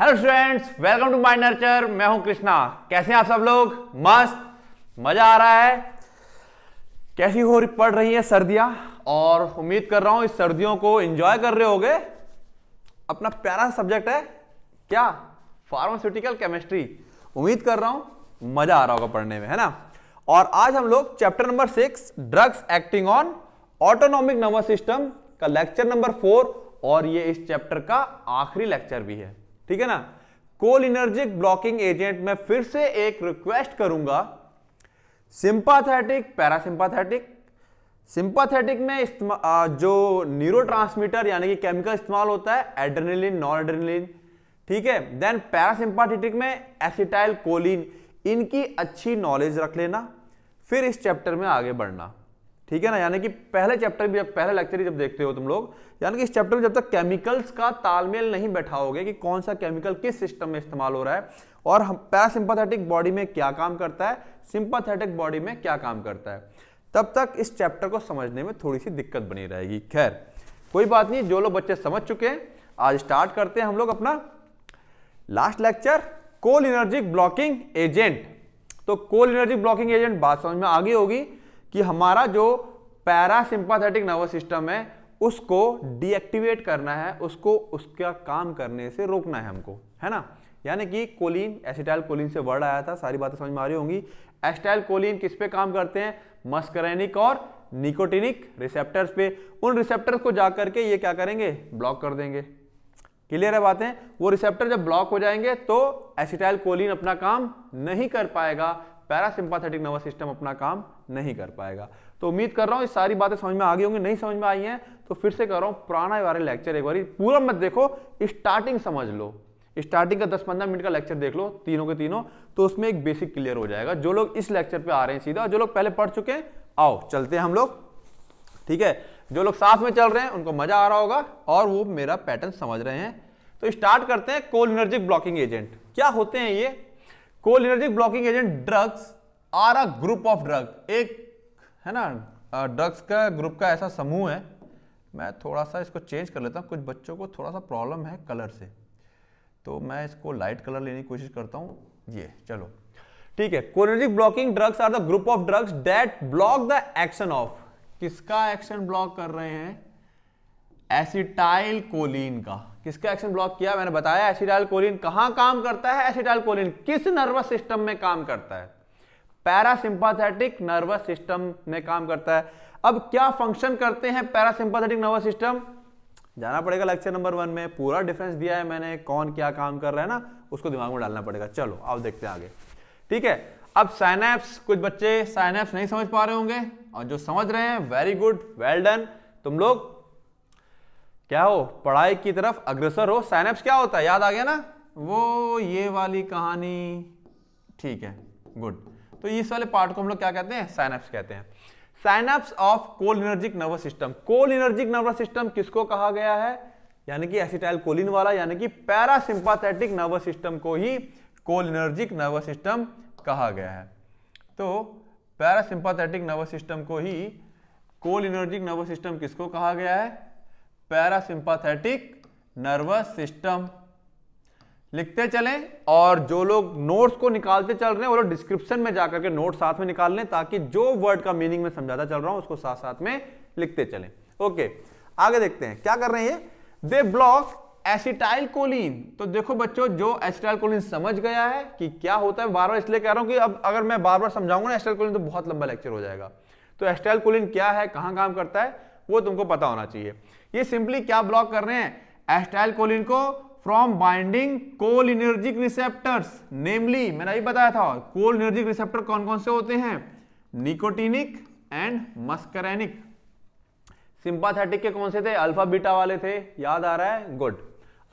Hello students welcome to my nurture मैं हूं कृष्णा कैसे हैं आप सब लोग मस्त मजा आ रहा है कैसी हो रही पड़ रही है सर्दियां और उम्मीद कर रहा हूं इस सर्दियों को एंजॉय कर रहे होगे अपना प्यारा सब्जेक्ट है क्या फार्मास्यूटिकल केमिस्ट्री उम्मीद कर रहा हूं मजा आ रहा होगा पढ़ने में है ना और आज हम लोग chapter number six drugs acting on autonomic nervous system का लेक्चर नंबर फोर और ये इस चैप्टर का आखिरी लेक्चर भी है ठीक है ना कोल इनर्जिक ब्लॉकिंग एजेंट में फिर से एक रिक्वेस्ट करूंगा सिंपाथेटिक पैरासिंपाथेटिक सिंपाथेटिक में जो न्यूरो यानी कि केमिकल इस्तेमाल होता है एड्रेनलिन नॉन एड्रेनलिन ठीक है देन पैरासिंपाथेटिक में एसिटाइल कोलिन इनकी अच्छी नॉलेज रख लेना फिर इस चैप्टर में आगे बढ़ना ठीक है ना यानी कि पहले चैप्टर भी जब पहले लेक्चर जब देखते हो तुम लोग यानी कि इस चैप्टर में जब तक केमिकल्स का तालमेल नहीं बैठाओगे कि कौन सा केमिकल किस सिस्टम में इस्तेमाल हो रहा है और हम बॉडी में क्या काम करता है सिंपथेटिक बॉडी में क्या काम करता है तब तक इस चैप्टर को समझने में थोड़ी सी दिक्कत बनी रहेगी खैर कोई बात नहीं जो लोग बच्चे समझ चुके हैं आज स्टार्ट करते हैं हम लोग अपना last lecture cholinergic blocking agent तो कोल इनर्जिक ब्लॉकिंग एजेंट बात समझ में आगे होगी कि हमारा जो पैरासिम्पाथेटिक नर्वस सिस्टम है उसको डीएक्टिवेट करना है उसको उसका काम करने से रोकना है हमको है ना यानी कि कोलिन एसिटाइल कोलिन से वर्ड आया था सारी बातें समझ में आ रही होंगी एसिटाइल कोलिन किस पे काम करते हैं मस्करेनिक और निकोटिनिक रिसेप्टर्स पे उन रिसेप्टर्स को जा करके ये क्या करेंगे ब्लॉक कर देंगे क्लियर है बातें वो रिसेप्टर जब ब्लॉक हो जाएंगे तो एसिटाइल कोलिन अपना काम नहीं कर पाएगा पैरासिम्पाथेटिक नर्वस सिस्टम अपना काम नहीं कर पाएगा तो उम्मीद कर रहा हूँ ये सारी बातें समझ में आ गई होंगी नहीं समझ में आई हैं तो फिर से कर रहा हूँ पुराना वाले लेक्चर एक बार पूरा मत देखो स्टार्टिंग समझ लो स्टार्टिंग का दस पंद्रह मिनट का लेक्चर देख लो तीनों के तीनों तो उसमें एक बेसिक क्लियर हो जाएगा जो लोग इस लेक्चर पर आ रहे हैं सीधा जो लोग पहले पढ़ चुके हैं आओ चलते हैं हम लोग ठीक है जो लोग साथ में चल रहे हैं उनको मजा आ रहा होगा और वो मेरा पैटर्न समझ रहे हैं तो स्टार्ट करते हैं कोल इनर्जिक ब्लॉकिंग एजेंट क्या होते हैं ये cholinergic blocking agent drugs are a group of drug एक है ना ड्रग्स का ग्रुप का ऐसा समूह है मैं थोड़ा सा इसको चेंज कर लेता हूँ कुछ बच्चों को थोड़ा सा प्रॉब्लम है कलर से तो मैं इसको लाइट कलर लेने की कोशिश करता हूँ ये चलो ठीक है cholinergic blocking drugs are the group of drugs that block the action of किसका एक्शन ब्लॉक कर रहे हैं एसिटाइल कोलिन का किसका एक्शन ब्लॉक किया मैंने बताया एसिटाइल कोलिन कहां काम करता है एसिटाइल कोलिन किस नर्वस सिस्टम में काम करता है पैरासिम्पाथेटिक नर्वस सिस्टम में काम करता है अब क्या फंक्शन करते हैं पैरासिम्पाथेटिक नर्वस सिस्टम जाना पड़ेगा लेक्चर नंबर वन में पूरा डिफरेंस दिया है मैंने कौन क्या काम कर रहा है ना उसको दिमाग में डालना पड़ेगा चलो आप देखते हैं आगे ठीक है अब साइनेप्स कुछ बच्चे साइनेप्स नहीं समझ पा रहे होंगे और जो समझ रहे हैं वेरी गुड वेल डन तुम लोग क्या हो पढ़ाई की तरफ अग्रसर हो साइनेप्स क्या होता है याद आ गया ना वो ये वाली कहानी ठीक है गुड तो इस वाले पार्ट को हम लोग क्या कहते हैं साइनप्स कहते हैं synapse of cholinergic nervous system cholinergic nervous system किसको कहा गया है यानी कि एसिटाइल कोलिन वाला यानी कि पैरासिम्पाथेटिक नर्वस सिस्टम को ही कोल इनर्जिक नर्वस सिस्टम कहा गया है तो पैरासिम्पाथेटिक नर्वस सिस्टम को ही कोल इनर्जिक नर्वस सिस्टम किसको कहा गया है पैरासिम्पाथेटिक नर्वस सिस्टम लिखते चलें और जो लोग नोट्स को निकालते चल रहे हैं वो लोग डिस्क्रिप्शन में जाकर के नोट साथ में निकाल लें ताकि जो वर्ड का मीनिंग में समझाता चल रहा हूं उसको साथ साथ में लिखते चलें ओके आगे देखते हैं क्या कर रहे हैं दे ब्लॉक एसिटाइल कोलिन तो देखो बच्चों जो एसिटाइल कोलिन समझ गया है कि क्या होता है बार बार इसलिए कह रहा हूं कि अब अगर मैं बार बार समझाऊंगा ना एस्टाइल कोलिन तो बहुत लंबा लेक्चर हो जाएगा तो एस्टाइल कोलिन क्या है कहां काम करता है वो तुमको पता होना चाहिए ये सिंपली क्या ब्लॉक कर रहे हैं एस्टाइल कोलिन को from binding cholinergic receptors namely मैंने अभी बताया था कोल इनर्जिक रिसेप्टर कौन कौन से होते हैं निकोटिनिक एंड मस्करेनिक सिंपाथेटिक के कौन से थे अल्फा बीटा वाले थे याद आ रहा है गुड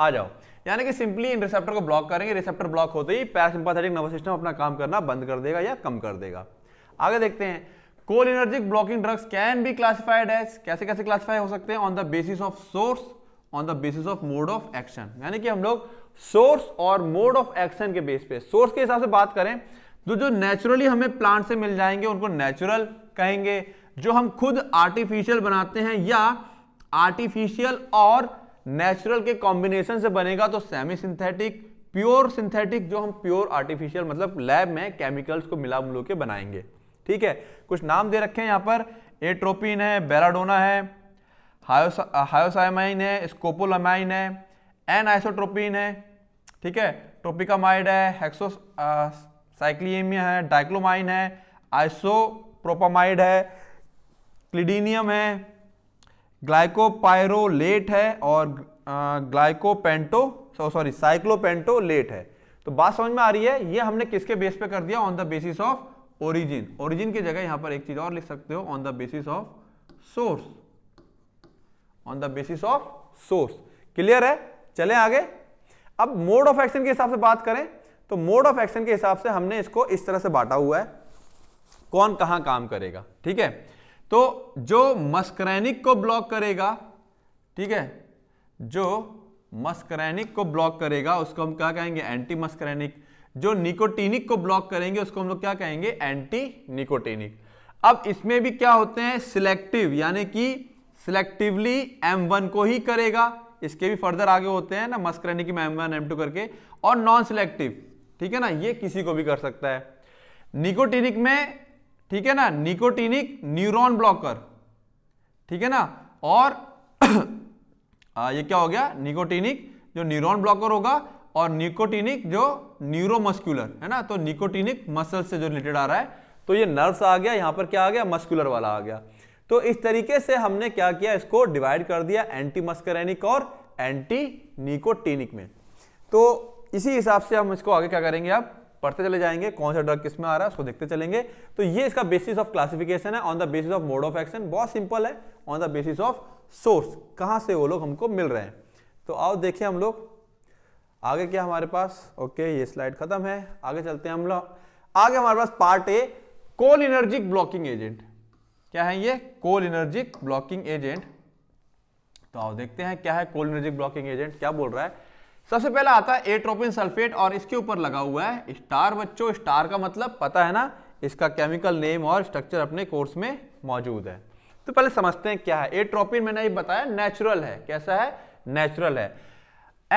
आ जाओ यानी कि सिंपली इन रिसेप्टर को ब्लॉक करेंगे रिसेप्टर ब्लॉक होते ही पैरासिंपाथेटिक नर्वस सिस्टम अपना काम करना बंद कर देगा या कम कर देगा आगे देखते हैं cholinergic blocking drugs can be classified as कैसे कैसे क्लासिफाई हो सकते हैं on the basis of source on the basis of mode of action यानी कि हम लोग सोर्स और मोड ऑफ एक्शन के बेस पे सोर्स के हिसाब से बात करें तो जो नेचुरली हमें प्लांट से मिल जाएंगे उनको नेचुरल कहेंगे जो हम खुद आर्टिफिशियल बनाते हैं या आर्टिफिशियल और नेचुरल के कॉम्बिनेशन से बनेगा तो सेमी सिंथेटिक प्योर सिंथेटिक जो हम प्योर आर्टिफिशियल मतलब लैब में केमिकल्स को मिला मिलो के बनाएंगे ठीक है कुछ नाम दे रखे हैं यहाँ पर एट्रोपिन है बेराडोना है हायोसाइमाइन है स्कोपोलामाइन है एन आइसोट्रोपिन है ठीक है टोपिकामाइड है हेक्सो है डाइक्लोमाइन है आइसोप्रोपामाइड है क्लिडीनियम है ग्लाइकोपायरोट है और ग्लाइकोपेंटो सॉरी साइक्लोपेंटोलेट है तो बात समझ में आ रही है ये हमने किसके बेस पे कर दिया on the basis of origin origin की जगह यहां पर एक चीज और लिख सकते हो on the basis of source on the basis of source clear है चले आगे अब मोड ऑफ एक्शन के हिसाब से बात करें तो मोड ऑफ एक्शन के हिसाब से हमने इसको इस तरह से बांटा हुआ है कौन कहां काम करेगा ठीक है तो जो मस्क्रैनिक को ब्लॉक करेगा ठीक है जो मस्क्रैनिक को ब्लॉक करेगा उसको हम क्या कहेंगे एंटी मस्क्रैनिक जो निकोटीनिक को ब्लॉक करेंगे उसको हम लोग क्या कहेंगे एंटी निकोटीनिक अब इसमें भी क्या होते हैं सिलेक्टिव यानी कि सिलेक्टिवली M1 को ही करेगा इसके भी फर्दर आगे होते हैं ना मस्करनी की एम वन करके और नॉन सिलेक्टिव ठीक है ना ये किसी को भी कर सकता है निकोटिनिक में ठीक है ना निकोटिनिक न्यूरॉन ब्लॉकर ठीक है ना और आ, ये क्या हो गया निकोटिनिक जो न्यूरॉन ब्लॉकर होगा और निकोटिनिक जो न्यूरोमस्कुलर है ना तो निकोटिनिक मसल से जो रिलेटेड आ रहा है तो ये नर्व्स आ गया यहां पर क्या आ गया मस्कुलर वाला आ गया तो इस तरीके से हमने क्या किया इसको डिवाइड कर दिया एंटी मस्करेनिक और एंटी निकोटीनिक में तो इसी हिसाब से हम इसको आगे क्या करेंगे आप पढ़ते चले जाएंगे कौन सा ड्रग किस में आ रहा है उसको देखते चलेंगे तो ये इसका बेसिस ऑफ क्लासिफिकेशन है on the basis of mode of action बहुत सिंपल है on the basis of source कहाँ से वो लोग हमको मिल रहे हैं तो आओ देखिए हम लोग आगे क्या हमारे पास ओके ये स्लाइड खत्म है आगे चलते हैं हम लोग आगे हमारे पास part A cholinergic blocking agent क्या है ये कोल इनर्जिक ब्लॉकिंग एजेंट तो आओ देखते हैं क्या है कोल एनर्जिक ब्लॉकिंग एजेंट क्या बोल रहा है सबसे पहला आता है एट्रोपिन सल्फेट और इसके ऊपर लगा हुआ है स्टार बच्चों स्टार का मतलब पता है ना इसका केमिकल नेम और स्ट्रक्चर अपने कोर्स में मौजूद है तो पहले समझते हैं क्या है एट्रोपिन मैंने बताया नेचुरल है कैसा है नेचुरल है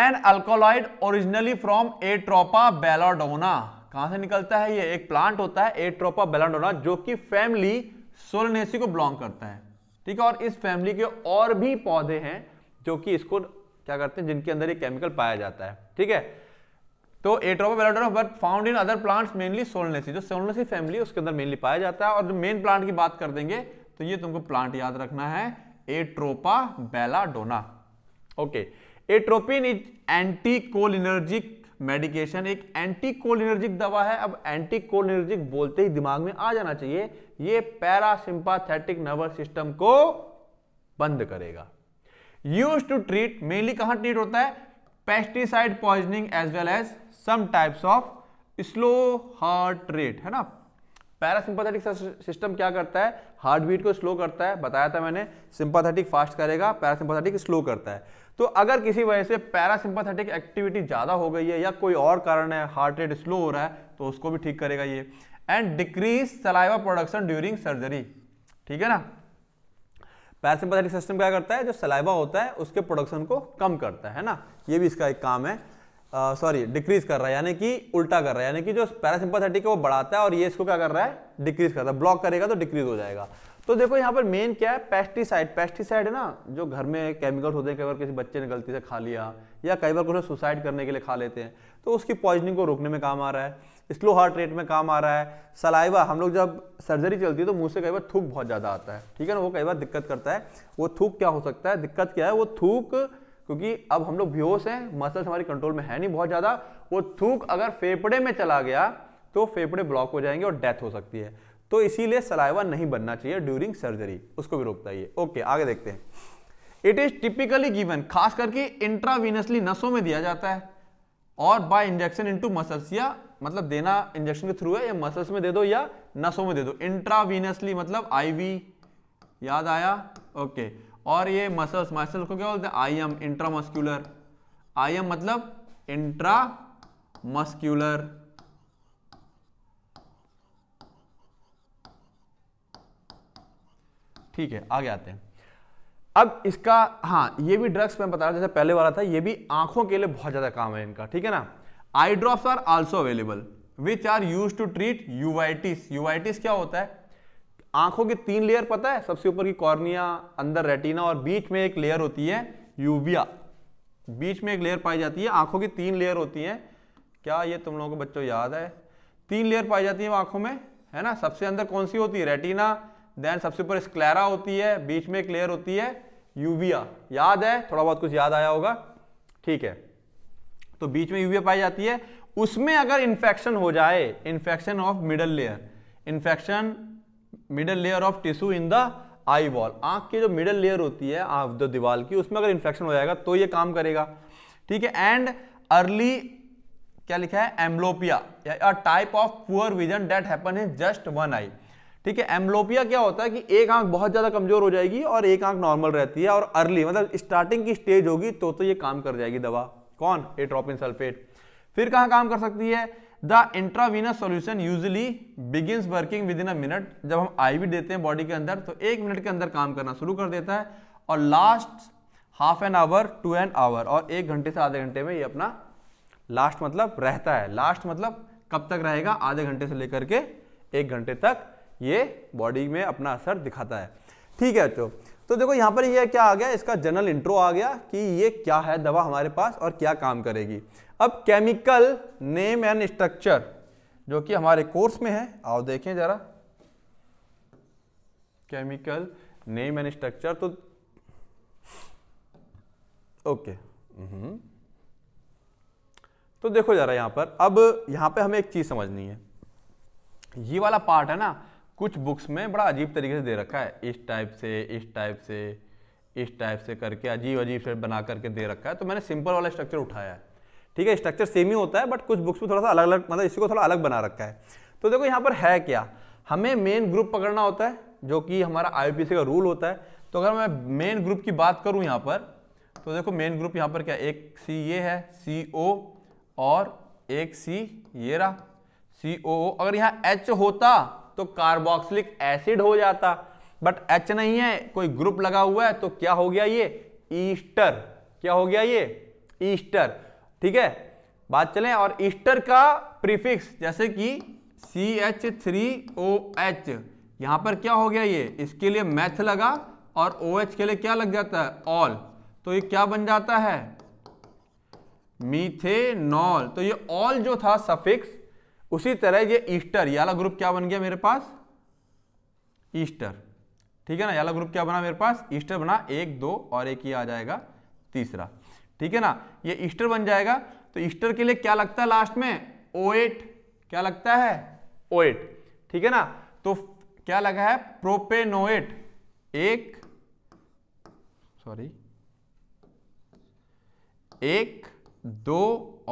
an alkaloid originally from Atropa belladonna कहां से निकलता है ये एक प्लांट होता है एट्रोपा बेलाडोना जो कि फैमिली सोलनेसी को बिलोंग करता है ठीक है और इस फैमिली के और भी पौधे हैं जो कि इसको क्या करते हैं जिनके अंदर ये केमिकल पाया जाता है ठीक है तो Atropa belladonna but found in other plants mainly Solanaceae जो सोलनेसी फैमिली उसके अंदर मेनली पाया जाता है और जो मेन प्लांट की बात कर देंगे तो ये तुमको प्लांट याद रखना है Atropa belladonna okay atropine is anti cholinergic medication एक एंटी कोलिनर्जिक दवा है अब एंटी कोलिनर्जिक बोलते ही दिमाग में आ जाना चाहिए ये पैरासिंपाथेटिक नर्वस सिस्टम को बंद करेगा यूज टू ट्रीट मेनली कहां ट्रीट होता है pesticide poisoning as well as some types of slow heart rate है ना पैरासिंपाथेटिक सिस्टम क्या करता है हार्ट बीट को स्लो करता है बताया था मैंने सिंपाथेटिक फास्ट करेगा पैरासिंपाथेटिक स्लो करता है तो अगर किसी वजह से पैरासिंपाथेटिक एक्टिविटी ज़्यादा हो गई है या कोई और कारण है हार्ट रेट स्लो हो रहा है तो उसको भी ठीक करेगा ये and decrease saliva production during surgery ठीक है ना पैरासिम्पैथेटिक सिस्टम क्या करता है जो सलाइवा होता है उसके प्रोडक्शन को कम करता है ना ये भी इसका एक काम है सॉरी डिक्रीज कर रहा है यानी कि उल्टा कर रहा है यानी कि जो पैरासिम्पैथेटिक है वो बढ़ाता है और ये इसको क्या कर रहा है डिक्रीज कर रहा है ब्लॉक करेगा तो डिक्रीज हो जाएगा तो देखो यहाँ पर मेन क्या है पेस्टिसाइड पेस्टिसाइड है ना जो घर में केमिकल्स होते हैं कई बार किसी बच्चे ने गलती से खा लिया या कई बार कुछ सुसाइड करने के लिए खा लेते हैं तो उसकी पॉइजनिंग को रोकने में काम आ रहा है स्लो हार्ट रेट में काम आ रहा है सलाइवा हम लोग जब सर्जरी चलती है तो मुंह से कई बार थूक बहुत ज़्यादा आता है ठीक है ना वो कई बार दिक्कत करता है वो थूक क्या हो सकता है दिक्कत क्या है वो थूक क्योंकि अब हम लोग बेहोश हैं मसल्स हमारी कंट्रोल में है नहीं बहुत ज़्यादा वो थूक अगर फेफड़े में चला गया तो फेफड़े ब्लॉक हो जाएंगे और डेथ हो सकती है तो इसीलिए सलाइवा नहीं बनना चाहिए ड्यूरिंग सर्जरी उसको भी रोकता है ओके आगे देखते हैं इट इज टिपिकली गिवन खास करके इंट्रावीनसली नसों में दिया जाता है और बाय इंजेक्शन इनटू मसल्स या मतलब देना इंजेक्शन के थ्रू है या मसल्स में दे दो या नसों में दे दो इंट्रावीनसली मतलब आईवी याद आया ओके और ये मसल्स मसल्स को क्या बोलते हैं I M intramuscular I M मतलब इंट्रा मस्क्यूलर ठीक है आगे आते हैं अब इसका हाँ ये भी ड्रग्स मैं बता रहा जैसे पहले वाला था ये भी आंखों के लिए बहुत ज़्यादा काम है इनका ठीक है ना eye drops are also available which are use to treat uveitis uveitis क्या होता है आंखों की तीन लेयर पता है सबसे ऊपर की कॉर्निया अंदर रेटिना और बीच में एक लेयर होती है यूविया बीच में एक लेयर पाई जाती है आंखों की तीन लेयर होती हैं क्या ये तुम लोगों को बच्चों याद है तीन लेयर पाई जाती है आंखों में है ना सबसे अंदर कौन सी होती है रेटिना देन सबसे ऊपर स्क्लेरा होती है बीच में एक लेयर होती है यूविया याद है थोड़ा बहुत कुछ याद आया होगा ठीक है तो बीच में यूवीए पाई जाती है उसमें अगर इंफेक्शन हो जाए infection of middle layer infection middle layer of tissue in the eye wall आंख की जो मिडल लेयर होती है आंख जो दीवाल की उसमें अगर इंफेक्शन हो जाएगा तो ये काम करेगा ठीक है एंड अर्ली क्या लिखा है एम्ब्लोपिया या type of poor vision that happen in just one eye ठीक है एम्ब्लोपिया क्या होता है कि एक आंख बहुत ज़्यादा कमजोर हो जाएगी और एक आंख नॉर्मल रहती है और अर्ली मतलब स्टार्टिंग की स्टेज होगी तो तो ये काम कर जाएगी दवा कौन एट्रोपिन सल्फेट फिर कहाँ काम कर सकती है the intravenous solution usually begins working within a minute जब हम आईवी देते हैं बॉडी के अंदर तो एक मिनट के अंदर काम करना शुरू कर देता है और last half an hour to an hour और एक घंटे से आधे घंटे में ये अपना लास्ट मतलब रहता है लास्ट मतलब कब तक रहेगा आधे घंटे से लेकर के एक घंटे तक ये बॉडी में अपना असर दिखाता है ठीक है तो तो देखो यहाँ पर ये क्या आ गया इसका जनरल इंट्रो आ गया कि ये क्या है दवा हमारे पास और क्या काम करेगी अब केमिकल नेम एंड स्ट्रक्चर जो कि हमारे कोर्स में है आओ देखें जरा केमिकल नेम एंड स्ट्रक्चर तो ओके हम्म। तो देखो जरा यहां पर अब यहां पे हमें एक चीज़ समझनी है ये वाला पार्ट है ना कुछ बुक्स में बड़ा अजीब तरीके से दे रखा है इस टाइप से इस टाइप से इस टाइप से करके अजीब अजीब से बना करके दे रखा है तो मैंने सिंपल वाला स्ट्रक्चर उठाया है ठीक है स्ट्रक्चर सेम ही होता है बट कुछ बुक्स में थोड़ा सा अलग अलग मतलब इसको थोड़ा अलग बना रखा है तो देखो यहाँ पर है क्या हमें मेन ग्रुप पकड़ना होता है जो कि हमारा आई का रूल होता है तो अगर मैं मेन ग्रुप की बात करूँ यहाँ पर तो देखो मेन ग्रुप यहाँ पर क्या एक सी ये है सी ओ और एक सी ये रहा सी ओ अगर यहाँ एच होता तो कार्बोक्सिलिक एसिड हो जाता बट एच नहीं है कोई ग्रुप लगा हुआ है तो क्या हो गया ये ईस्टर क्या हो गया ये ईस्टर ठीक है बात चले और ईस्टर का प्रीफिक्स जैसे कि C H three O H यहां पर क्या हो गया ये इसके लिए मैथ लगा और ओ OH के लिए क्या लग जाता है ऑल तो ये क्या बन जाता है मीथेनॉल तो ये ऑल जो था सफिक्स उसी तरह ये ईस्टर ये वाला ग्रुप क्या बन गया मेरे पास ईस्टर ठीक है ना ये ग्रुप क्या बना मेरे पास ईस्टर बना एक दो और एक ही आ जाएगा तीसरा ठीक है ना ये ईस्टर बन जाएगा तो ईस्टर के लिए क्या लगता है लास्ट में ओ क्या लगता है ओ ठीक है ना तो क्या लगा है प्रोपेनोएट एक सॉरी एक दो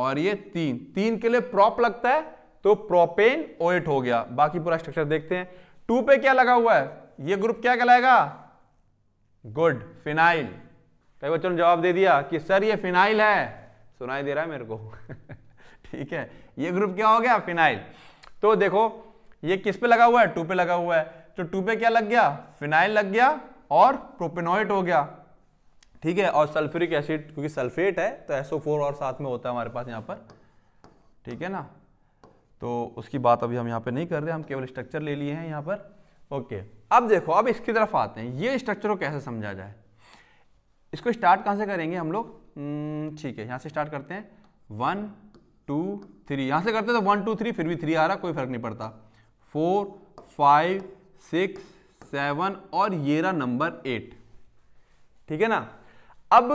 और ये तीन तीन के लिए प्रॉप लगता है तो प्रोपेन ओएट हो गया बाकी पूरा स्ट्रक्चर देखते हैं टू पे क्या लगा हुआ है ये ग्रुप क्या कहलाएगा गुड फिनाइल कई बच्चों ने जवाब दे दिया कि सर ये फिनाइल है सुनाई दे रहा है मेरे को ठीक है ये ग्रुप क्या हो गया फिनाइल तो देखो ये किस पे लगा हुआ है टू पे लगा हुआ है तो टू पे क्या लग गया फिनाइल लग गया और प्रोपेनोइट हो गया ठीक है और सल्फ्यूरिक एसिड क्योंकि सल्फेट है तो एसओ और साथ में होता है हमारे पास यहां पर ठीक है ना तो उसकी बात अभी हम यहाँ पे नहीं कर रहे हम केवल स्ट्रक्चर ले लिए हैं यहाँ पर ओके अब देखो अब इसकी तरफ आते हैं ये स्ट्रक्चर को कैसे समझा जाए इसको स्टार्ट कहाँ से करेंगे हम लोग hmm, ठीक है यहाँ से स्टार्ट करते हैं वन टू थ्री यहाँ से करते हैं तो वन टू थ्री फिर भी थ्री आ रहा कोई फर्क नहीं पड़ता फोर फाइव सिक्स सेवन और ये रहा नंबर एट ठीक है ना अब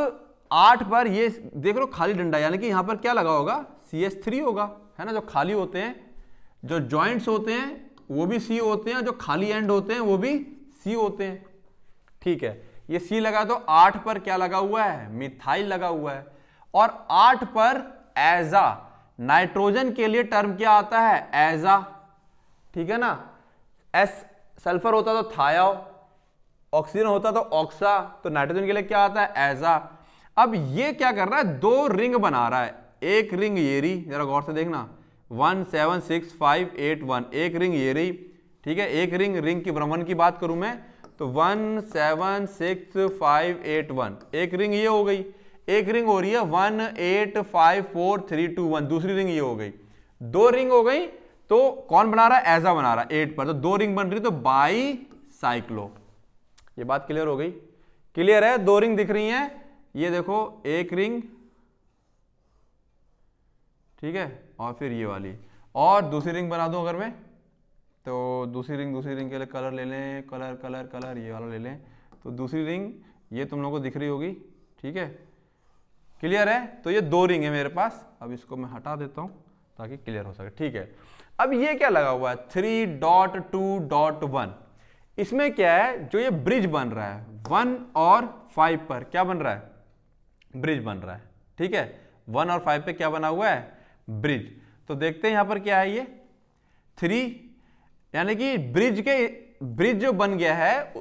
आठ पर ये देख लो खाली डंडा यानी कि यहाँ पर क्या लगा होगा सी एस थ्री होगा है ना जो खाली होते हैं जो जॉइंट्स होते हैं वो भी सी होते हैं जो खाली एंड होते हैं वो भी सी होते हैं ठीक है ये सी लगा तो आठ पर क्या लगा हुआ है मिथाइल लगा हुआ है और आठ पर एजा नाइट्रोजन के लिए टर्म क्या आता है एजा ठीक है ना एस सल्फर होता तो था ऑक्सीजन होता तो ऑक्सा तो नाइट्रोजन के लिए क्या आता है एजा अब ये क्या कर रहा है दो रिंग बना रहा है एक रिंग ये रही ज़रा गौर से देखना one seven six five eight one एक रिंग ये रही ठीक है एक रिंग रिंग की भ्रमण की बात करूं मैं तो one seven six five eight one एक रिंग ये हो गई एक रिंग हो रही है one eight five four three two one दूसरी रिंग ये हो गई दो रिंग हो गई तो कौन बना रहा है ऐसा बना रहा है एट पर तो दो रिंग बन रही तो बाई साइक्लो ये बात क्लियर हो गई क्लियर है दो रिंग दिख रही है ये देखो एक रिंग ठीक है और फिर ये वाली और दूसरी रिंग बना दूँ अगर मैं तो दूसरी रिंग दूसरी रिंग के लिए कलर ले लें कलर कलर कलर ये वाला ले लें तो दूसरी रिंग ये तुम लोगों को दिख रही होगी ठीक है क्लियर है तो ये दो रिंग है मेरे पास अब इसको मैं हटा देता हूँ ताकि क्लियर हो सके ठीक है अब ये क्या लगा हुआ है three dot two dot one इसमें क्या है जो ये ब्रिज बन रहा है वन और फाइव पर क्या बन रहा है ब्रिज बन रहा है ठीक है वन और फाइव पे क्या बना हुआ है ब्रिज तो देखते हैं यहां पर क्या है ये थ्री यानी कि ब्रिज के ब्रिज जो बन गया है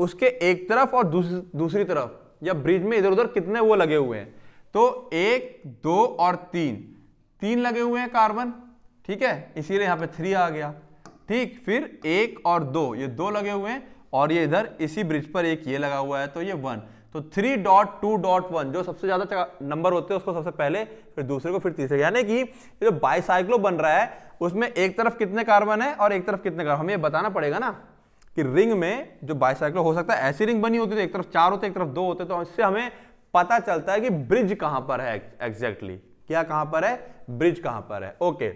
उसके एक तरफ और दूस, दूसरी तरफ या ब्रिज में इधर उधर कितने वो लगे हुए हैं तो एक दो और तीन तीन लगे हुए हैं कार्बन ठीक है इसीलिए यहां पे थ्री आ गया ठीक फिर एक और दो ये दो लगे हुए हैं और ये इधर इसी ब्रिज पर एक ये लगा हुआ है तो ये वन तो three dot two dot one जो सबसे ज्यादा नंबर होते हैं उसको सबसे पहले फिर दूसरे को फिर तीसरे यानी कि जो बाईसाइक्लो बन रहा है उसमें एक तरफ कितने कार्बन है और एक तरफ कितने कार्बन हमें बताना पड़ेगा ना कि रिंग में जो बाईसाइक्लो हो सकता है ऐसी रिंग बनी होती है तो एक तरफ चार होते एक तरफ दो होते तो इससे हमें पता चलता है कि ब्रिज कहां पर है एग्जैक्टली क्या कहां पर है ब्रिज कहां पर है ओके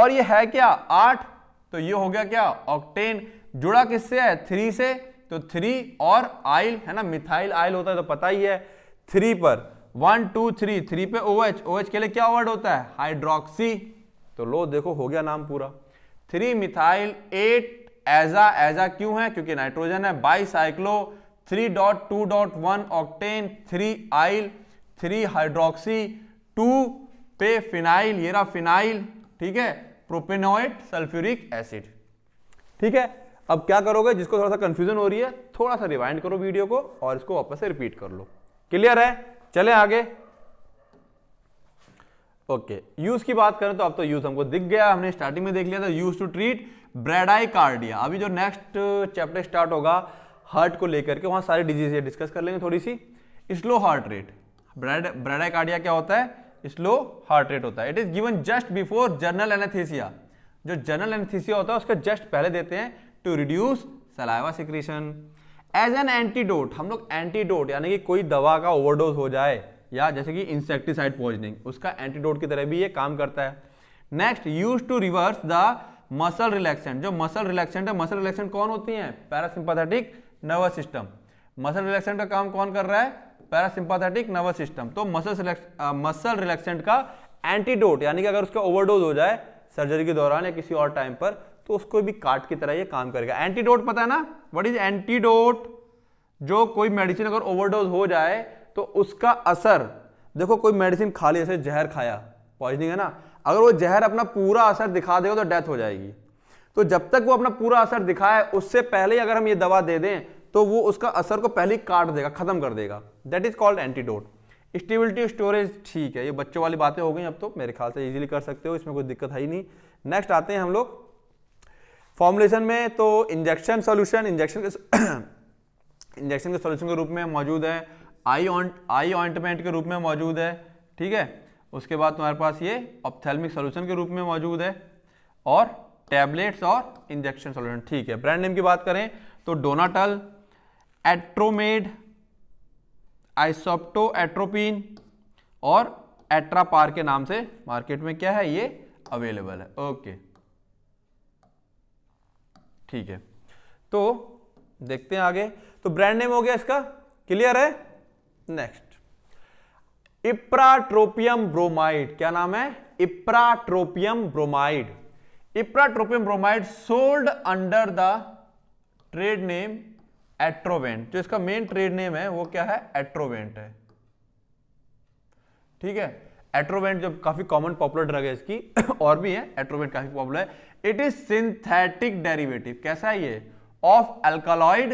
और ये है क्या आठ तो ये हो गया क्या ऑक्टेन जुड़ा किससे है थ्री से तो थ्री और आयल है ना मिथाइल आयल होता है तो पता ही है थ्री पर वन टू थ्री थ्री पे ओ एच ओ एच के लिए क्या वर्ड होता है हाइड्रोक्सी तो लो देखो हो गया नाम पूरा थ्री मिथाइल एट एजा एजा क्यों है क्योंकि नाइट्रोजन है cyclo three dot two dot one octane three yl three hydroxy two पे फिनाइल येरा फिनाइल ठीक है प्रोपेनोइट सल्फ्यूरिक एसिड ठीक है अब क्या करोगे जिसको थोड़ा सा कंफ्यूजन हो रही है थोड़ा सा रिवाइंड करो वीडियो को और इसको वापस से रिपीट कर लो क्लियर है चले आगे ओके okay. यूज की बात करें तो अब तो यूज हमको दिख गया हमने स्टार्टिंग में देख लिया था use to treat bradycardia अभी जो नेक्स्ट चैप्टर स्टार्ट होगा हार्ट को लेकर के वहां सारी डिजीज डिस्कस कर लेंगे थोड़ी सी slow heart rate brad bradycardia क्या होता है स्लो हार्ट रेट होता है it is given just before general anaesthesia जो जनरल एनेस्थीसिया होता है उसका जस्ट पहले देते हैं to reduce saliva secretion as an antidote हम लोग एंटीडोट यानी कि कोई दवा का ओवरडोज हो जाए या जैसे कि इंसेक्टिसाइड पॉइजनिंग उसका एंटीडोट की तरह भी ये काम करता है next use to reverse the muscle relaxant जो मसल रिलैक्सेंट है मसल रिलैक्सेंट कौन होती है parasympathetic nervous system muscle relaxant का काम कौन कर रहा है पैरासिम्पथेटिक नर्वस सिस्टम तो मसल मसल रिलैक्सेंट का एंटीडोट यानी कि अगर उसका ओवरडोज हो जाए सर्जरी के दौरान या किसी और टाइम पर तो उसको भी काट की तरह ये काम करेगा एंटीडोट पता है ना वट इज एंटीडोट जो कोई मेडिसिन अगर ओवरडोज हो जाए तो उसका असर देखो कोई मेडिसिन खा ली जैसे जहर खाया पॉइजनिंग है ना अगर वो जहर अपना पूरा असर दिखा देगा तो डेथ हो जाएगी तो जब तक वो अपना पूरा असर दिखाए उससे पहले अगर हम ये दवा दे दें तो वो उसका असर को पहले ही काट देगा खत्म कर देगा that is called antidote stability storage ठीक है ये बच्चों वाली बातें हो गई अब तो मेरे ख्याल से इजीली कर सकते हो इसमें कोई दिक्कत है ही नहीं नेक्स्ट आते हैं हम लोग फॉर्मुलेशन में तो इंजेक्शन सॉल्यूशन इंजेक्शन के इंजेक्शन के सॉल्यूशन के रूप में मौजूद है आई ऑन्ट आई ऑइंटमेंट के रूप में मौजूद है ठीक है उसके बाद तुम्हारे पास ये ऑप्थेलमिक सॉल्यूशन के रूप में मौजूद है और टैबलेट्स और इंजेक्शन सॉल्यूशन ठीक है ब्रांड नेम की बात करें तो डोनाटल एट्रोमेड आइसोप्टो एट्रोपिन और एट्रापार के नाम से मार्केट में क्या है ये अवेलेबल है ओके okay. ठीक है तो देखते हैं आगे तो ब्रांड नेम हो गया इसका क्लियर है नेक्स्ट इप्राट्रोपियम ब्रोमाइड क्या नाम है ipratropium bromide ipratropium bromide sold under the trade name Atrovent जो इसका मेन ट्रेड नेम है वो क्या है एट्रोवेंट है ठीक है एट्रोवेंट जो काफी कॉमन पॉपुलर ड्रग है इसकी और भी है एट्रोवेंट काफी पॉपुलर है इट इज सिंथेटिक डेरिवेटिव कैसा है ये ऑफ एल्कालॉइड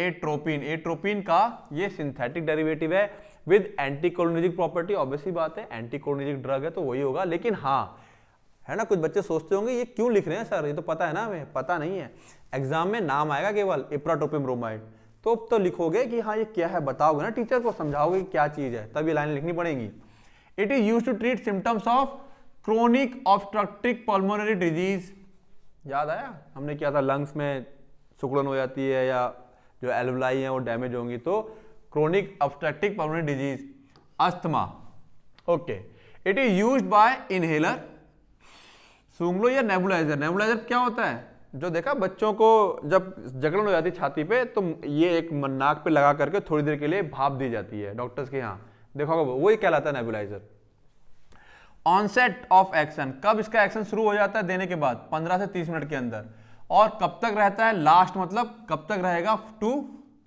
एट्रोपिन एट्रोपिन का ये सिंथेटिक डेरिवेटिव है विद एंटीकोलोनिजिक प्रॉपर्टी ऑब्वियसली बात है एंटीकोलोनिजिक ड्रग है तो वही होगा लेकिन हाँ है ना कुछ बच्चे सोचते होंगे ये क्यों लिख रहे हैं सर ये तो पता है ना हमें पता नहीं है एग्जाम में नाम आएगा केवल इप्राटोपिम ब्रोमाइड तो अब तो लिखोगे कि हाँ ये क्या है बताओगे ना टीचर को समझाओगे क्या चीज़ है तब ये लाइन लिखनी पड़ेगी it is used to treat symptoms of chronic obstructive pulmonary disease याद आया हमने क्या था लंग्स में सुकड़न हो जाती है या जो एलवलाई है वो डैमेज होंगी तो chronic obstructive pulmonary disease asthma okay it is use by inhaler सूंगलो या नेबुलाइजर नेबुलाइजर क्या होता है जो देखा बच्चों को जब जकड़न हो जाती छाती पे तो ये एक नाक पे लगा करके थोड़ी देर के लिए भाप दी जाती है डॉक्टर्स के यहाँ देखो वही कहलाता है नेबुलाइजर ऑनसेट ऑफ एक्शन कब इसका एक्शन शुरू हो जाता है देने के बाद 15 से 30 मिनट के अंदर और कब तक रहता है लास्ट मतलब कब तक रहेगा two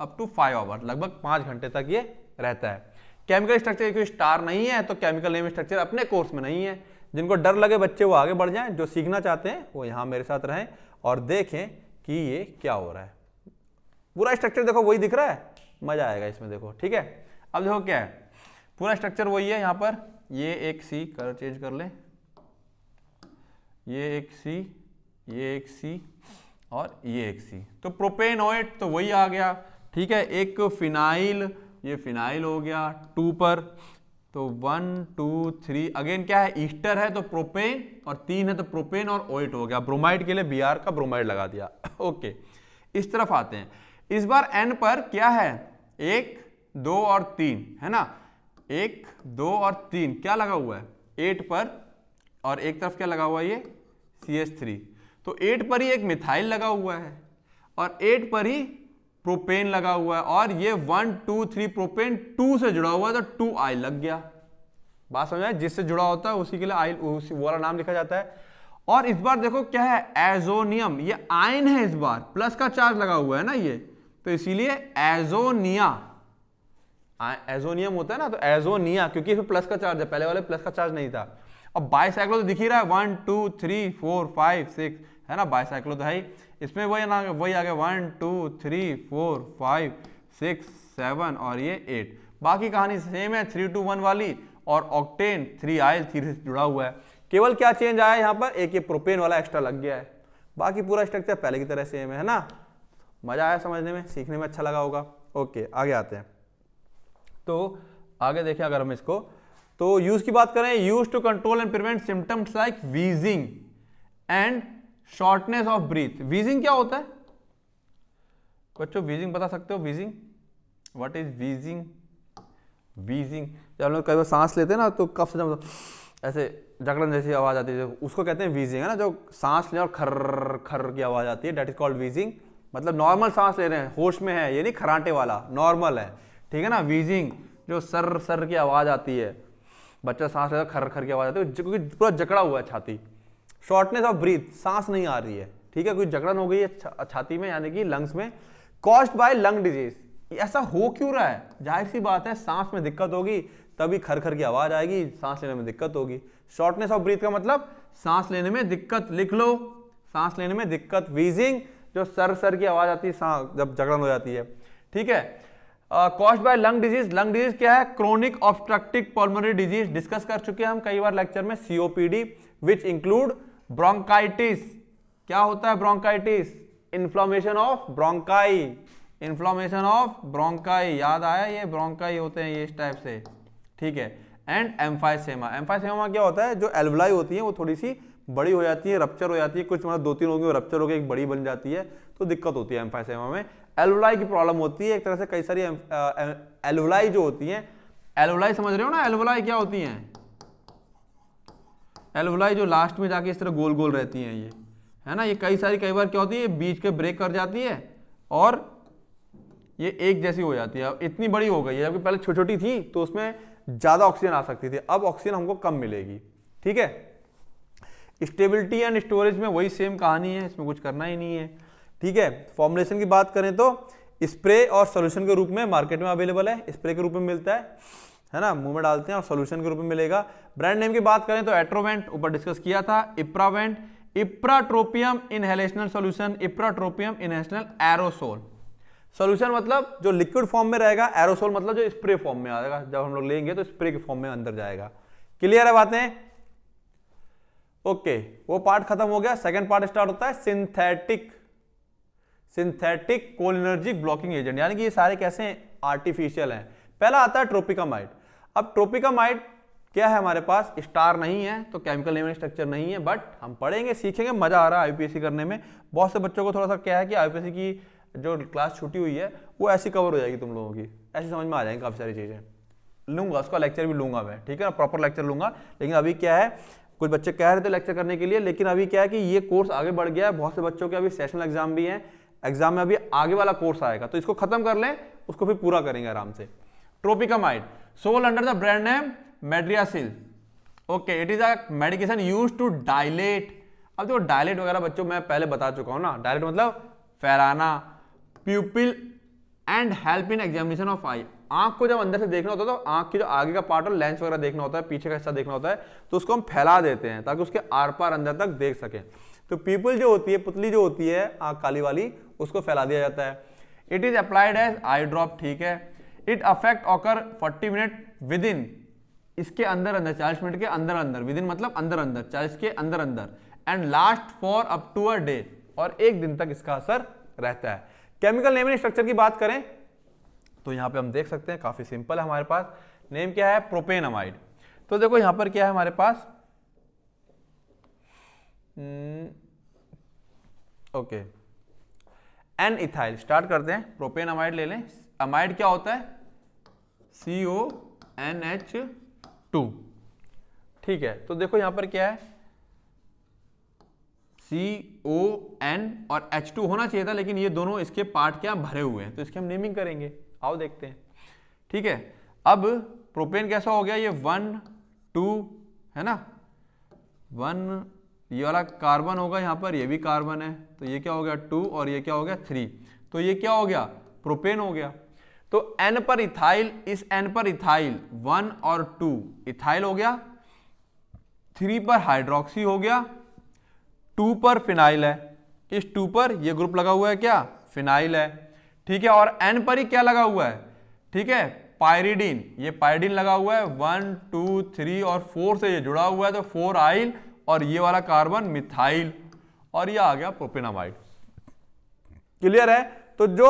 up to five hour लगभग पांच घंटे तक ये रहता है केमिकल स्ट्रक्चर कोई स्टार नहीं है तो केमिकल नेम स्ट्रक्चर अपने कोर्स में नहीं है जिनको डर लगे बच्चे वो आगे बढ़ जाएं जो सीखना चाहते हैं वो यहां मेरे साथ रहें और देखें कि ये क्या हो रहा है पूरा स्ट्रक्चर देखो वही दिख रहा है मज़ा आएगा इसमें देखो ठीक है अब देखो क्या है पूरा स्ट्रक्चर वही है यहां पर ये एक सी कलर चेंज कर ले ये एक सी ये एक सी और ये एक सी तो प्रोपेनोइट तो वही आ गया ठीक है एक फिनाइल ये फिनाइल हो गया टू पर तो वन टू थ्री अगेन क्या है ईस्टर है तो प्रोपेन और तीन है तो प्रोपेन और ओइट हो गया ब्रोमाइड के लिए बी का ब्रोमाइड लगा दिया ओके इस तरफ आते हैं इस बार एन पर क्या है एक दो और तीन है ना एक दो और तीन क्या लगा हुआ है एट पर और एक तरफ क्या लगा हुआ है ये सी एस थ्री तो एट पर ही एक मिथाइल लगा हुआ है और एट पर ही प्रोपेन लगा हुआ है और ये one two three propane two से जुड़ा हुआ है तो टू आई लग गया बात समझ आए जिससे जुड़ा होता है उसी के लिए आई उसी वाला नाम लिखा जाता है और इस बार देखो क्या है एजोनियम ये आयन है इस बार प्लस का चार्ज लगा हुआ है ना ये तो इसीलिए एजोनिया एजोनियम होता है ना तो एजोनिया क्योंकि इसमें प्लस का चार्ज है पहले वाले प्लस का चार्ज नहीं था अब बाईसाइक्लो तो दिख ही रहा है one two three four five six है ना बाईसाइक्लो तो है ही इसमें वही ना वही आ गया one two three four five six seven और ये एट बाकी कहानी सेम है थ्री टू वन वाली और ऑक्टेन थ्री आयल थ्री से जुड़ा हुआ है केवल क्या चेंज आया यहाँ पर एक ये प्रोपेन वाला एक्स्ट्रा लग गया है बाकी पूरा स्ट्रक्चर पहले की तरह सेम है ना मज़ा आया समझने में सीखने में अच्छा लगा होगा ओके आगे आते हैं तो आगे देखें अगर हम इसको तो यूज की बात करें use to control and prevent symptoms like wheezing and shortness of breath wheezing क्या होता है बच्चों वीजिंग बता सकते हो wheezing what is wheezing wheezing जब हम लोग कई बार सांस लेते हैं ना तो कब से जब ऐसे जकड़न जैसी आवाज़ आती है उसको कहते हैं वीजिंग है ना जो सांस ले और खर खर की आवाज़ आती है डेट इज कॉल्ड वीजिंग मतलब नॉर्मल सांस ले रहे हैं होश में है ये नहीं खराटे वाला नॉर्मल है ठीक है ना वीजिंग जो सर सर की आवाज़ आती है बच्चा सांस लेता खर खर की आवाज़ आती है क्योंकि पूरा जकड़ा हुआ है छाती शॉर्टनेस ऑफ ब्रीथ सांस नहीं आ रही है ठीक है कोई जकड़न हो गई है छाती में यानी कि लंग्स में कॉस्ड बाय लंग डिजीज ऐसा हो क्यों रहा है जाहिर सी बात है सांस में दिक्कत होगी तभी खर खर की आवाज़ आएगी सांस लेने में दिक्कत होगी शॉर्टनेस ऑफ ब्रीथ का मतलब सांस लेने में दिक्कत लिख लो सांस लेने में दिक्कत वीजिंग जो सर सर की आवाज़ आती है जब जगड़न हो जाती है ठीक है caused by lung disease lung disease क्या है chronic obstructive pulmonary disease discuss कर चुके हैं हम कई बार लेक्चर में सीओपीडी विच इंक्लूड ब्रोंकाइटिस क्या होता है bronchitis inflammation of bronchi inflammation of bronchi याद आया ये ब्रोंकाई होते हैं ये इस टाइप से ठीक है एंड एम्फाइसेमा एम्फाइसेमा क्या होता है जो एल्वलाई होती है वो थोड़ी सी बड़ी हो जाती है रप्चर हो जाती है कुछ मतलब दो तीन लोगों में रप्चर हो गई एक बड़ी बन जाती है तो दिक्कत होती है एम्फाइसेमा में एलोलाई की प्रॉब्लम होती है एक तरह से कई सारी एलोलाई जो होती हैं एलोलाई समझ रहे हो ना एलोलाई क्या होती हैं एलोलाई जो लास्ट में जाके इस तरह गोल गोल रहती हैं ये है ना ये कई सारी कई बार क्या होती है बीच के ब्रेक कर जाती है और ये एक जैसी हो जाती है अब इतनी बड़ी हो गई है जबकि पहले छोटी छोटी थी तो उसमें ज़्यादा ऑक्सीजन आ सकती थी अब ऑक्सीजन हमको कम मिलेगी ठीक है स्टेबिलिटी एंड स्टोरेज में वही सेम कहानी है इसमें कुछ करना ही नहीं है ठीक है फॉर्मुलेशन की बात करें तो स्प्रे और सोल्यूशन के रूप में मार्केट में अवेलेबल है स्प्रे के रूप में मिलता है है ना मुंह में डालते हैं और सोल्यूशन के रूप में मिलेगा ब्रांड नेम की बात करें तो एट्रोवेंट ऊपर डिस्कस किया था Ipravent ipratropium inhalational solution ipratropium inhalational aerosol solution मतलब जो लिक्विड फॉर्म में रहेगा एरोसोल मतलब जो स्प्रे फॉर्म में आएगा जब हम लोग लेंगे तो स्प्रे के फॉर्म में अंदर जाएगा क्लियर है बातें ओके वो पार्ट खत्म हो गया सेकंड पार्ट स्टार्ट होता है synthetic synthetic cholinergic blocking agent यानी कि ये सारे कैसे आर्टिफिशियल हैं पहला आता है ट्रोपिकामाइड अब ट्रोपिकामाइड क्या है हमारे पास स्टार नहीं है तो केमिकल नेम स्ट्रक्चर नहीं है बट हम पढ़ेंगे सीखेंगे मजा आ रहा है आईपीएससी करने में बहुत से बच्चों को थोड़ा सा क्या है कि आईपीएससी की जो क्लास छुट्टी हुई है वो ऐसी कवर हो जाएगी तुम लोगों की ऐसी समझ में आ जाएंगे काफ़ी सारी चीज़ें लूंगा उसका लेक्चर भी लूंगा मैं ठीक है ना प्रॉपर लेक्चर लूंगा लेकिन अभी क्या है कुछ बच्चे कह रहे थे लेक्चर करने के लिए लेकिन अभी क्या है कि ये कोर्स आगे बढ़ गया है बहुत से बच्चों के अभी सेशनल एग्जाम भी हैं एग्जाम में अभी आगे वाला कोर्स आएगा तो इसको खत्म कर लें उसको फिर पूरा करेंगे आराम से tropicamide sold under the brand name Mydriacyl okay it is a medication use to dilate अब देखो डायलेट वगैरह बच्चों मैं पहले बता चुका हूँ ना डायलेट मतलब फैलाना pupil and help in examination of eye आंख को जब अंदर से देखना होता है तो आंख की जो आगे का पार्ट और लेंस वगैरह देखना होता है पीछे का हिस्सा देखना होता है तो उसको हम फैला देते हैं ताकि उसके आर पार अंदर तक देख सकें तो पीपल जो होती है पुतली जो होती है आँख काली वाली उसको फैला दिया जाता है it is applied as eye drop ठीक है it affect occur 40 minute within इसके अंदर अंदर 40 मिनट के अंदर अंदर विद इन मतलब अंदर अंदर 40 के अंदर अंदर and last for up to a day और एक दिन तक इसका असर रहता है केमिकल नेम स्ट्रक्चर की बात करें तो यहाँ पे हम देख सकते हैं काफ़ी सिंपल है हमारे पास नेम क्या है प्रोपेनामाइड तो देखो यहां पर क्या है हमारे पास hmm, okay N ethyl start करते हैं प्रोपेन अमाइड ले लें अमाइड क्या होता है C O N H two ठीक है तो देखो यहां पर क्या है सी ओ एन और एच टू होना चाहिए था लेकिन ये दोनों इसके पार्ट क्या भरे हुए हैं तो इसके हम नेमिंग करेंगे आओ देखते हैं ठीक है अब प्रोपेन कैसा हो गया ये वन टू है ना वन ये वाला कार्बन होगा यहाँ पर ये भी कार्बन है तो ये क्या हो गया टू और ये क्या हो गया थ्री तो ये क्या हो गया प्रोपेन हो गया तो एन पर इथाइल इस एन पर इथाइल वन और टू इथाइल हो गया थ्री पर हाइड्रोक्सी हो गया टू पर फिनाइल है इस टू पर ये ग्रुप लगा हुआ है क्या फिनाइल है ठीक है और एन पर ही क्या लगा हुआ है ठीक है पायरिडीन ये पायरिडीन लगा हुआ है वन टू थ्री और फोर से ये जुड़ा हुआ है तो फोर आइल और ये वाला कार्बन मिथाइल और ये आ गया प्रोपेनामाइड क्लियर है तो जो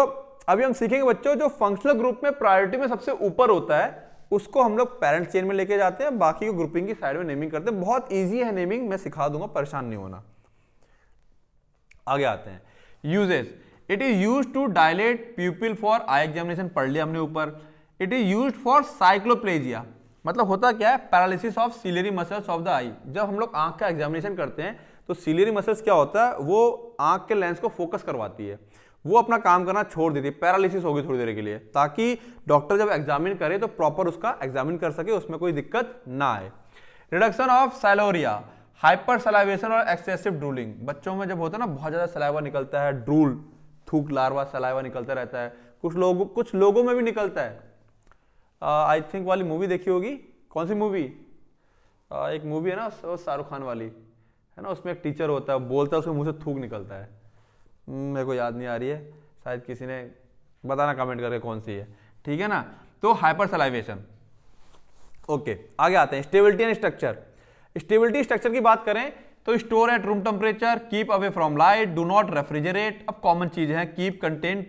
अभी हम सीखेंगे बच्चों जो फंक्शनल ग्रुप में प्रायोरिटी में सबसे ऊपर होता है उसको हम लोग पेरेंट चेन में लेके जाते हैं बाकी को ग्रुपिंग की साइड में नेमिंग करते हैं बहुत ईजी है नेमिंग मैं सिखा दूंगा परेशान नहीं होना आगे आते हैं uses it is use to dilate people for eye examination पढ़ लिया हमने ऊपर it is use for cycloplegia मतलब होता क्या है paralysis of ciliary muscles of the eye जब हम लोग आंख का एग्जामिनेशन करते हैं तो सीलरी मसल्स क्या होता है वो आंख के लेंस को फोकस करवाती है वो अपना काम करना छोड़ देती है पैरालिसिस होगी थोड़ी देर के लिए ताकि डॉक्टर जब एग्जामिन करे तो प्रॉपर उसका एग्जामिन कर सके उसमें कोई दिक्कत ना आए reduction of sialorrhea hyper salivation और एक्सेसिव ड्रूलिंग बच्चों में जब होता है ना बहुत ज़्यादा सलाइवा निकलता है ड्रूल थूक लारवा सलाइवा निकलता रहता है कुछ लोगों कुछ लोगों में भी निकलता है आई uh, थिंक वाली मूवी देखी होगी कौन सी मूवी uh, एक मूवी है ना शाहरुख खान वाली है ना उसमें एक टीचर होता है बोलता है उसके मुँह से थूक निकलता है हम्म, मेरे को याद नहीं आ रही है शायद किसी ने बताना कमेंट करके कौन सी है ठीक है ना तो हाइपर सलाइवेशन ओके आगे आते हैं stability and structure stability structure की बात करें तो store at room temperature keep away from light do not refrigerate अब कॉमन चीज है keep contain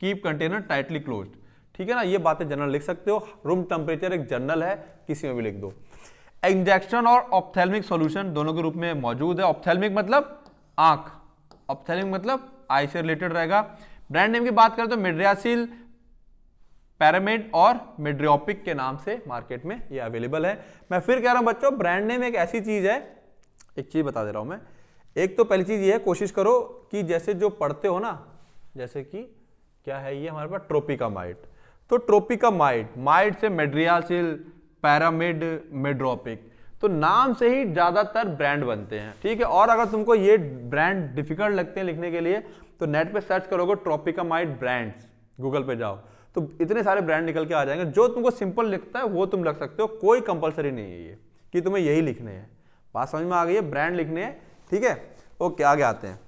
keep container tightly closed ठीक है ना ये बातें जनरल लिख सकते हो रूम टेम्परेचर एक जनरल है किसी में भी लिख दो इंजेक्शन और ऑप्थेलमिक सोल्यूशन दोनों के रूप में मौजूद है ऑप्थेलमिक मतलब आंख ऑप्थेलमिक मतलब आई से रिलेटेड रहेगा ब्रांड नेम की बात करें तो मिड्रियासिल पैरामिड और मिड्रियोपिक के नाम से मार्केट में ये अवेलेबल है मैं फिर कह रहा हूँ बच्चों ब्रांड नेम एक ऐसी चीज़ है एक चीज़ बता दे रहा हूँ मैं एक तो पहली चीज़ ये है कोशिश करो कि जैसे जो पढ़ते हो ना जैसे कि क्या है ये हमारे पास ट्रोपिका माइट तो ट्रोपिका माइट माइट से मेड्रियासिल पैरामिड मेड्रोपिक तो नाम से ही ज़्यादातर ब्रांड बनते हैं ठीक है और अगर तुमको ये ब्रांड डिफिकल्ट लगते हैं लिखने के लिए तो नेट पे सर्च करोगे ट्रॉपिका माइट ब्रांड्स गूगल पे जाओ तो इतने सारे ब्रांड निकल के आ जाएंगे जो तुमको सिंपल लिखता है वो तुम लिख सकते हो कोई कंपलसरी नहीं है ये कि तुम्हें यही लिखने हैं बात समझ में आ गई है ब्रांड लिखने हैं ठीक है ओके आगे आते हैं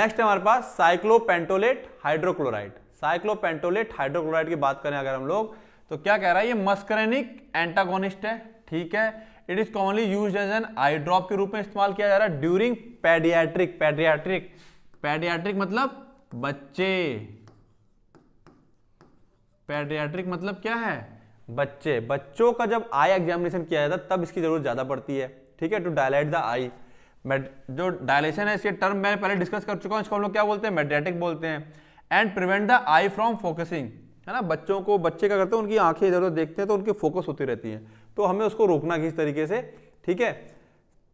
नेक्स्ट है हमारे पास साइक्लोपेंटोलेट हाइड्रोक्लोराइड साइक्लोपेंटोलेट हाइड्रोक्लोराइड की बात करें अगर हम लोग तो क्या कह रहा है ये मस्करेनिक एंटागोनिस्ट है ठीक है it is commonly use as an eye drop के रूप में इस्तेमाल किया जा रहा है ड्यूरिंग पेडियाट्रिक पेडियाट्रिक पेडियाट्रिक मतलब बच्चे पेडियाट्रिक मतलब क्या है बच्चे बच्चों का जब आई एग्जामिनेशन किया जाता है तब इसकी जरूरत ज़्यादा पड़ती है ठीक है टू डायलाइट द आई जो डायलेशन है इसके टर्म मैं पहले डिस्कस कर चुका हूं इसको हम लोग क्या बोलते हैं मेडियाटिक बोलते हैं and prevent the eye from focusing है ना बच्चों को बच्चे क्या करते हैं उनकी आंखें इधर उधर देखते हैं तो उनकी फोकस होती रहती है तो हमें उसको रोकना किस तरीके से ठीक है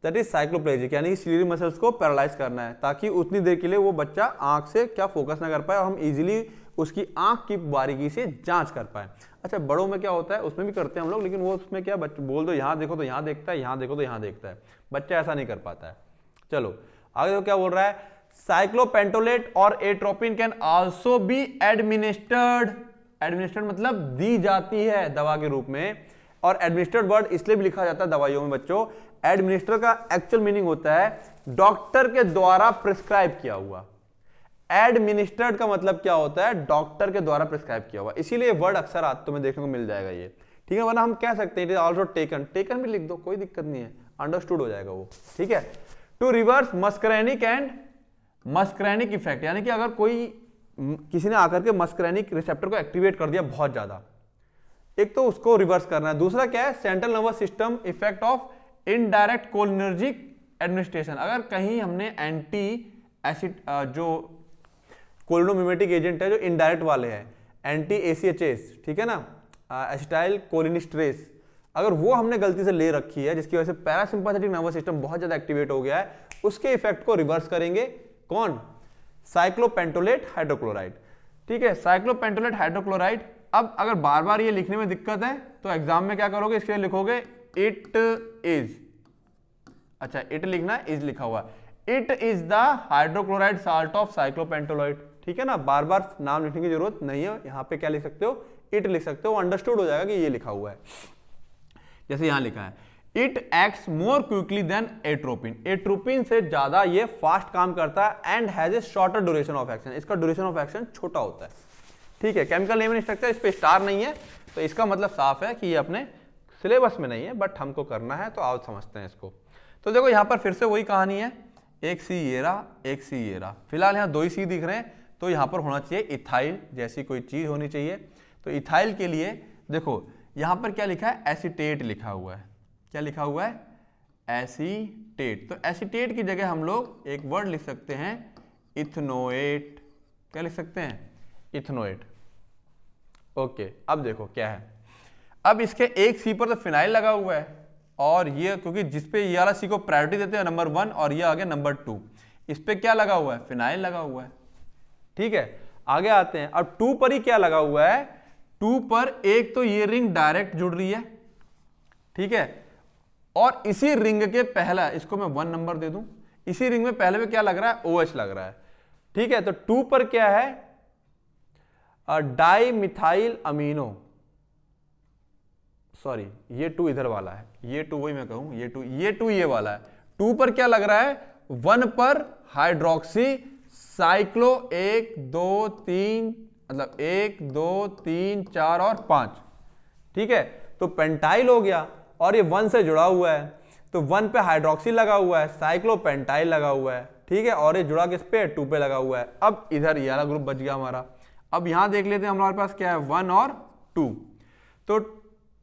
दैट इज साइक्लोप्लेजिक यानी कि मसल्स को पैरालाइज करना है ताकि उतनी देर के लिए वो बच्चा आंख से क्या फोकस ना कर पाए और हम इजिली उसकी आंख की बारीकी से जांच कर पाए अच्छा बड़ों में क्या होता है उसमें भी करते हैं हम लोग लेकिन वो उसमें क्या बच्चे बोल दो यहाँ देखो तो यहाँ देखता है यहाँ देखो तो यहाँ देखता है बच्चा ऐसा नहीं कर पाता है चलो आगे तो क्या बोल रहा है साइक्लोपेंटोलेट और atropine can also be administered administered मतलब दी जाती है दवा के रूप में और एडमिनिस्टर्ड वर्ड इसलिए भी लिखा जाता है दवाइयों में बच्चों एडमिनिस्टर का एक्चुअल मीनिंग होता है डॉक्टर के द्वारा प्रिस्क्राइब किया हुआ एडमिनिस्टर्ड का मतलब क्या होता है डॉक्टर के द्वारा प्रिस्क्राइब किया हुआ इसीलिए वर्ड अक्सर आज में देखने को मिल जाएगा ये ठीक है वरना हम कह सकते हैं it is also taken taken भी लिख दो कोई दिक्कत नहीं है अंडरस्टूड हो जाएगा वो ठीक है to reverse muscarinic and muscarinic effect यानी कि अगर कोई किसी ने आकर के मस्क्रैनिक रिसेप्टर को एक्टिवेट कर दिया बहुत ज़्यादा एक तो उसको रिवर्स करना है दूसरा क्या है central nervous system effect of indirect cholinergic administration अगर कहीं हमने एंटी एसिड जो कोलिनोमिमेटिक एजेंट है जो इनडायरेक्ट वाले हैं एंटी एसीएचएस ठीक है ना एसिटाइल कोलिनिस्ट्रेस अगर वो हमने गलती से ले रखी है जिसकी वजह से पैरासिम्पाथेटिक नर्वस सिस्टम बहुत ज़्यादा एक्टिवेट हो गया है उसके इफेक्ट को रिवर्स करेंगे कौन साइक्लोपेंटोलेट हाइड्रोक्लोराइड ठीक है साइक्लोपेंटोलेट हाइड्रोक्लोराइड अब अगर बार बार ये लिखने में दिक्कत है तो एग्जाम में क्या करोगे इसके लिए लिखोगे इट इज अच्छा इट लिखना इज लिखा हुआ it is the hydrochloride salt of cyclopentolate ठीक है ना बार बार नाम लिखने की जरूरत नहीं है यहां पे क्या लिख सकते हो इट लिख सकते हो अंडरस्टूड हो जाएगा कि ये लिखा हुआ है जैसे यहां लिखा है it acts more quickly than atropine atropine से ज्यादा ये फास्ट काम करता है and has a shorter duration of action इसका ड्यूरेशन ऑफ एक्शन छोटा होता है ठीक है केमिकल नेम स्ट्रक्चर इस पर स्टार नहीं है तो इसका मतलब साफ है कि ये अपने सिलेबस में नहीं है बट हमको करना है तो आओ समझते हैं इसको तो देखो यहाँ पर फिर से वही कहानी है एक सी ये एक सी ये फिलहाल यहाँ दो ही सी दिख रहे हैं तो यहाँ पर होना चाहिए इथाइल जैसी कोई चीज़ होनी चाहिए तो इथाइल के लिए देखो यहाँ पर क्या लिखा है एसीटेट लिखा हुआ है क्या लिखा हुआ है एसीटेट तो एसीटेट की जगह हम लोग एक वर्ड लिख सकते हैं इथनोएट क्या लिख सकते हैं इथनोएट ओके अब देखो क्या है अब इसके एक सी पर तो फिनाइल लगा हुआ है और ये क्योंकि जिस पे ये वाला सी को प्रायोरिटी देते हैं नंबर वन और ये आगे नंबर टू इस पर क्या लगा हुआ है फिनाइल लगा हुआ है ठीक है आगे आते हैं अब टू पर ही क्या लगा हुआ है टू पर एक तो ये रिंग डायरेक्ट जुड़ रही है ठीक है और इसी रिंग के पहला इसको मैं वन नंबर दे दूं इसी रिंग में पहले में क्या लग रहा है ओ OH लग रहा है ठीक है तो टू पर क्या है डाई मिथाइल अमीनो सॉरी ये टू इधर वाला है ये टू वही मैं कहूं ये टू ये टू ये वाला है टू पर क्या लग रहा है वन पर हाइड्रोक्सी साइक्लो एक दो तीन मतलब एक दो तीन चार और पांच ठीक है तो पेंटाइल हो गया और ये वन से जुड़ा हुआ है तो वन पे हाइड्रोक्सी लगा हुआ है साइक्लोपेंटाइल लगा हुआ है ठीक है और ये जुड़ा किस पे टू पे लगा हुआ है अब इधर ये वाला ग्रुप बच गया हमारा अब यहां देख लेते हैं हमारे पास क्या है वन और टू तो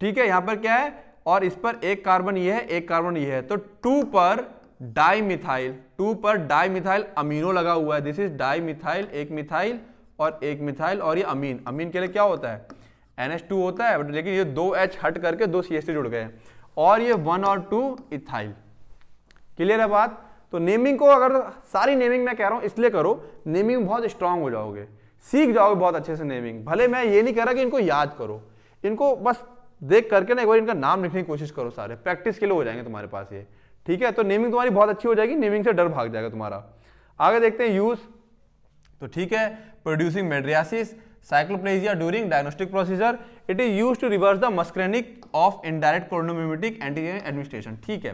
ठीक है यहां पर क्या है और इस पर एक कार्बन ये है एक कार्बन ये है तो टू पर मिथाइल टू पर मिथाइल अमीनो लगा हुआ है दिस इज मिथाइल एक मिथाइल और एक मिथाइल और ये अमीन अमीन के लिए क्या होता है एन एच टू होता है लेकिन ये दो एच हट करके दो सी एस टी जुड़ गए और ये वन और टू इथाइल क्लियर है बात तो नेमिंग को अगर सारी नेमिंग मैं कह रहा हूँ इसलिए करो नेमिंग बहुत स्ट्रांग हो जाओगे सीख जाओगे बहुत अच्छे से नेमिंग भले मैं ये नहीं कह रहा कि इनको याद करो इनको बस देख करके ना एक बार इनका नाम लिखने की कोशिश करो सारे प्रैक्टिस के लिए हो जाएंगे तुम्हारे पास ये ठीक है तो नेमिंग तुम्हारी बहुत अच्छी हो जाएगी नेमिंग से डर भाग जाएगा तुम्हारा आगे देखते हैं यूज़ तो ठीक है producing mydriasis cycloplegia during diagnostic procedure it is use to reverse the muscarinic of indirect chronomimetic antigen administration ठीक है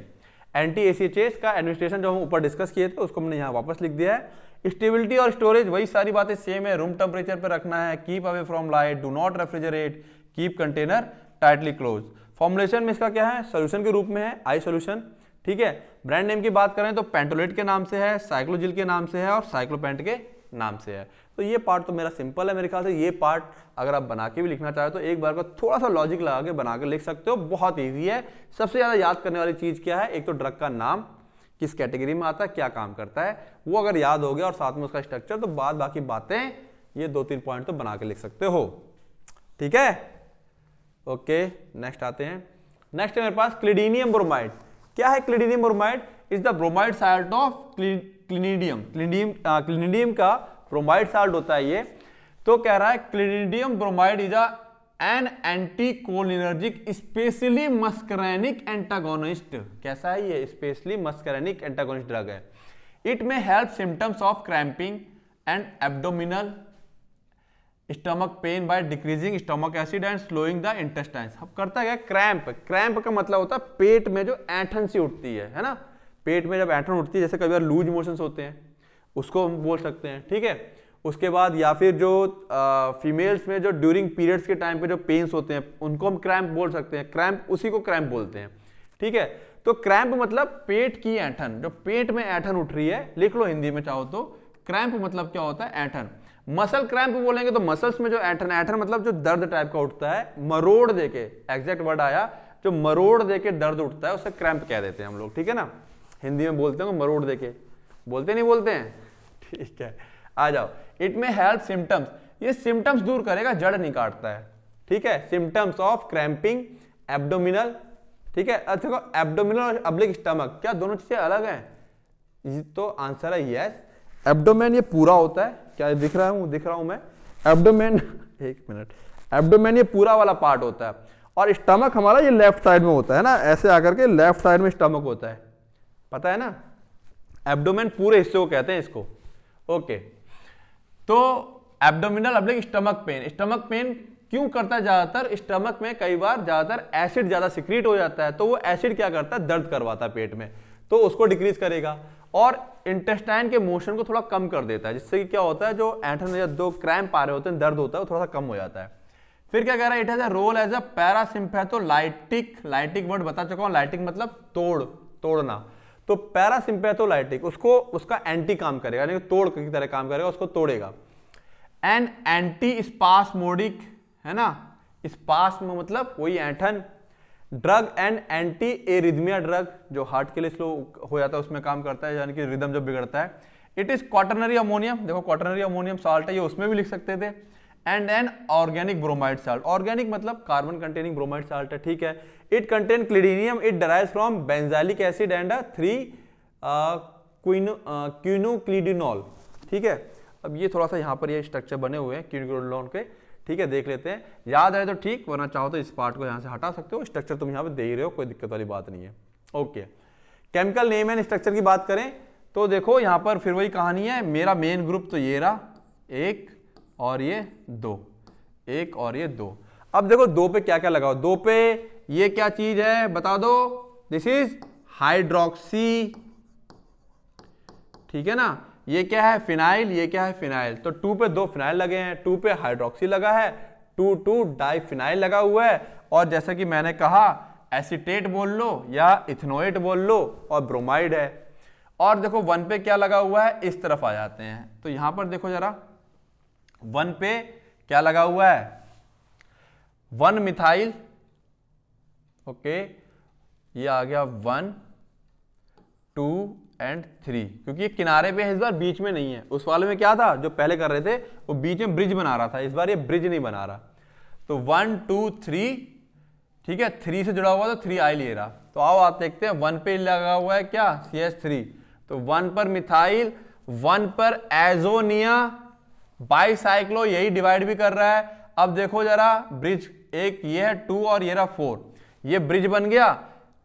एंटी एसीएचएस का एडमिनिस्ट्रेशन जो हम ऊपर डिस्कस किए थे उसको हमने यहाँ वापस लिख दिया है स्टेबिलिटी और स्टोरेज वही सारी बातें सेम है रूम टेम्परेचर पर रखना है keep away from light do not refrigerate keep container tightly close formulation में इसका क्या है सोल्यूशन के रूप में है आई सोल्यूशन ठीक है ब्रांड नेम की बात करें तो पेंटोलेट के नाम से है साइक्लोजिल के नाम से है और साइक्लोपेंट के नाम से है तो ये पार्ट तो मेरा सिंपल है मेरे ख्याल से ये पार्ट अगर आप बना के भी लिखना चाहे तो एक बार का थोड़ा सा लॉजिक लगा के बना कर लिख सकते हो बहुत ईजी है सबसे ज़्यादा याद करने वाली चीज़ क्या है एक तो ड्रग का नाम किस कैटेगरी में आता है क्या काम करता है वो अगर याद हो गया और साथ में उसका स्ट्रक्चर तो बाद बाकी बातें ये दो तीन पॉइंट तो बना के लिख सकते हो ठीक है ओके नेक्स्ट आते हैं नेक्स्ट है मेरे पास क्लिडीनियम ब्रोमाइड क्या है clidinium bromide is the bromide site of clidinium clidinium clidinium का ब्रोमाइड साल्ट होता है ये तो कह रहा है clidinium bromide is a an anti cholinergic specially muscarinic antagonist कैसा है ये स्पेशली मस्करैनिक एंटागोनिस्ट ड्रग है it may help symptoms of cramping and abdominal stomach pain by decreasing stomach acid and slowing the intestine अब करता है cramp cramp का मतलब होता है पेट में जो ऐठन सी उठती है है ना पेट में जब ऐटन उठती है जैसे कभी बार लूज मोशंस होते हैं उसको हम बोल सकते हैं ठीक है उसके बाद या फिर जो फीमेल्स में जो ड्यूरिंग पीरियड्स के टाइम पे जो पेन्स होते हैं उनको हम क्रैम्प बोल सकते हैं क्रैम्प उसी को क्रैम्प बोलते हैं ठीक है तो क्रैम्प मतलब पेट की ऐठन जो पेट में ऐठन उठ रही है लिख लो हिंदी में चाहो तो क्रैम्प मतलब क्या होता है ऐठन मसल क्रैम्प बोलेंगे तो मसल्स में जो ऐठन ऐठन मतलब जो दर्द टाइप का उठता है मरोड़ देके एग्जैक्ट वर्ड आया जो मरोड़ देके दर्द उठता है उसे क्रैम्प कह देते हैं हम लोग ठीक है ना हिंदी में बोलते हो मरोड़ देके बोलते नहीं बोलते हैं ठीक है आ जाओ इट मे हेल्प सिम्टम्स ये सिम्टम्स दूर करेगा जड़ नहीं काटता है ठीक है सिम्टम्स ऑफ क्रैम्पिंग एब्डोमिनल ठीक है अच्छा देखो एब्डोमिनल और अब्लिक स्टमक क्या दोनों चीजें अलग हैं तो आंसर है यस एब्डोमेन ये पूरा होता है क्या दिख रहा हूँ दिख रहा हूँ मैं एब्डोमेन एक मिनट एब्डोमेन ये पूरा वाला पार्ट होता है और स्टमक हमारा ये लेफ्ट साइड में होता है ना ऐसे आकर के लेफ्ट साइड में स्टमक होता है पता है ना एब्डोमेन पूरे हिस्से को कहते हैं इसको ओके तो एब्डोमिनल अब स्टमक पेन स्टमक पेन क्यों करता है ज्यादातर स्टमक में कई बार ज्यादातर एसिड ज्यादा सिक्रीट हो जाता है तो वो एसिड क्या करता है दर्द करवाता है पेट में तो उसको डिक्रीज करेगा और इंटेस्टाइन के मोशन को थोड़ा कम कर देता है जिससे कि क्या होता है जो एंठन या दो क्रैम आ रहे होते हैं दर्द होता है वो थोड़ा सा कम हो जाता है फिर क्या कह रहा है it has a role as a parasympatholytic lytic word बता चुका हूँ लाइटिक मतलब तोड़ तोड़ना तो पैरासिंपैथोलाइटिक उसको उसका एंटी काम करेगा यानी तोड़ की तरह काम करेगा उसको तोड़ेगा एंड एंटी स्पासमोडिक है ना स्पास मतलब वही एंठन drug and anti arrhythmia drug जो हार्ट के लिए स्लो हो जाता है उसमें काम करता है यानी कि रिदम जब बिगड़ता है इट इज कॉटनरी अमोनियम देखो कॉटनरी अमोनियम साल्ट है ये उसमें भी लिख सकते थे and an organic bromide salt organic मतलब कार्बन कंटेनिंग ब्रोमाइड साल्ट है ठीक है it contain clidinium it derive from benzilic acid and three quinuclidinol ठीक है अब ये थोड़ा सा यहाँ पर ये स्ट्रक्चर बने हुए हैं क्यूनिक्रोडोन के ठीक है देख लेते हैं याद आए तो ठीक वरना चाहो तो इस पार्ट को यहाँ से हटा सकते हो स्ट्रक्चर तुम यहाँ पे दे ही रहे हो कोई दिक्कत वाली बात नहीं है okay chemical name and structure की बात करें तो देखो यहाँ पर फिर वही कहानी है मेरा मेन ग्रुप तो ये रहा एक और ये दो एक और ये दो अब देखो दो पे क्या क्या लगाओ दो पे ये क्या चीज है बता दो दिस इज हाइड्रोक्सी ठीक है ना ये क्या है फिनाइल ये क्या है फिनाइल तो टू पे दो फिनाइल लगे हैं टू पे हाइड्रोक्सी लगा है टू टू फिनाइल लगा हुआ है और जैसा कि मैंने कहा एसिटेट बोल लो या इथनोएट बोल लो और ब्रोमाइड है और देखो वन पे क्या लगा हुआ है इस तरफ आ जाते हैं तो यहां पर देखो जरा वन पे क्या लगा हुआ है वन मिथाइल ओके ये आ गया वन टू एंड थ्री क्योंकि ये किनारे पे है इस बार बीच में नहीं है उस वाले में क्या था जो पहले कर रहे थे वो बीच में ब्रिज बना रहा था इस बार ये ब्रिज नहीं बना रहा तो वन टू थ्री ठीक है थ्री से जुड़ा हुआ तो थ्री आई ले रहा तो आओ आप देखते हैं वन पे लगा हुआ है क्या सी एस थ्री तो वन पर मिथाइल वन पर एजोनिया बाईसाइक्लो यही डिवाइड भी कर रहा है अब देखो जरा ब्रिज एक ये है टू और ये रहा फोर ये ब्रिज बन गया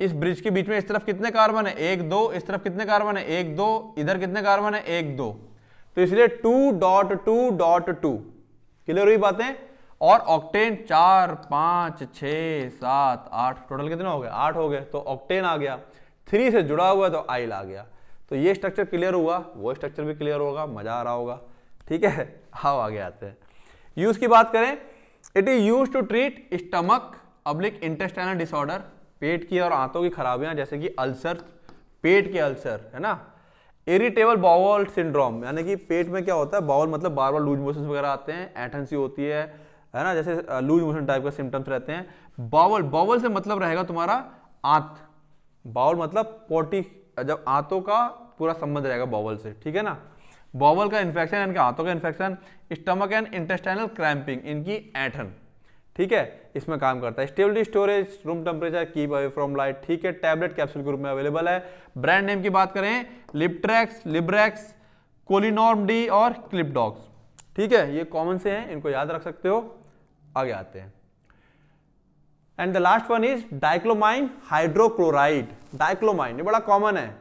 इस ब्रिज के बीच में इस तरफ कितने कार्बन है एक दो इस तरफ कितने कार्बन है एक दो इधर कितने कार्बन है एक दो तो इसलिए two dot two dot two clear हुई बातें और ऑक्टेन चार पांच छ सात आठ टोटल कितने हो गए आठ हो गए तो ऑक्टेन आ गया थ्री से जुड़ा हुआ तो आइल आ गया तो ये स्ट्रक्चर क्लियर हुआ वो स्ट्रक्चर भी क्लियर होगा मजा आ रहा होगा ठीक है हाउ आगे आते हैं यूज की बात करें it is use to treat stomach अब्लिक इंटेस्टाइनल डिसऑर्डर पेट की और आंतों की खराबियां जैसे कि अल्सर पेट के अल्सर है ना इरिटेबल बाउल सिंड्रोम यानी कि पेट में क्या होता है बाउल मतलब बार बार लूज मोशन वगैरह आते हैं एटेंसी होती है है ना जैसे लूज मोशन टाइप के सिम्टम्स रहते हैं बाउल बाउल से मतलब रहेगा तुम्हारा आंत बाउल मतलब पोटी जब आंतों का पूरा संबंध रहेगा बाउल से ठीक है ना बॉबल का इन्फेक्शन इनके हाथों का infection stomach and intestinal cramping इनकी ऐठन ठीक है इसमें काम करता है stability storage room temperature keep away from light ठीक है टैबलेट कैप्सूल के रूप में अवेलेबल है ब्रांड नेम की बात करें लिप्ट्रैक्स लिब्रैक्स कोलिनॉर्म डी और क्लिपडॉक्स ठीक है ये कॉमन से हैं इनको याद रख सकते हो आगे आते हैं and the last one is dicyclomine hydrochloride dicyclomine ये बड़ा कॉमन है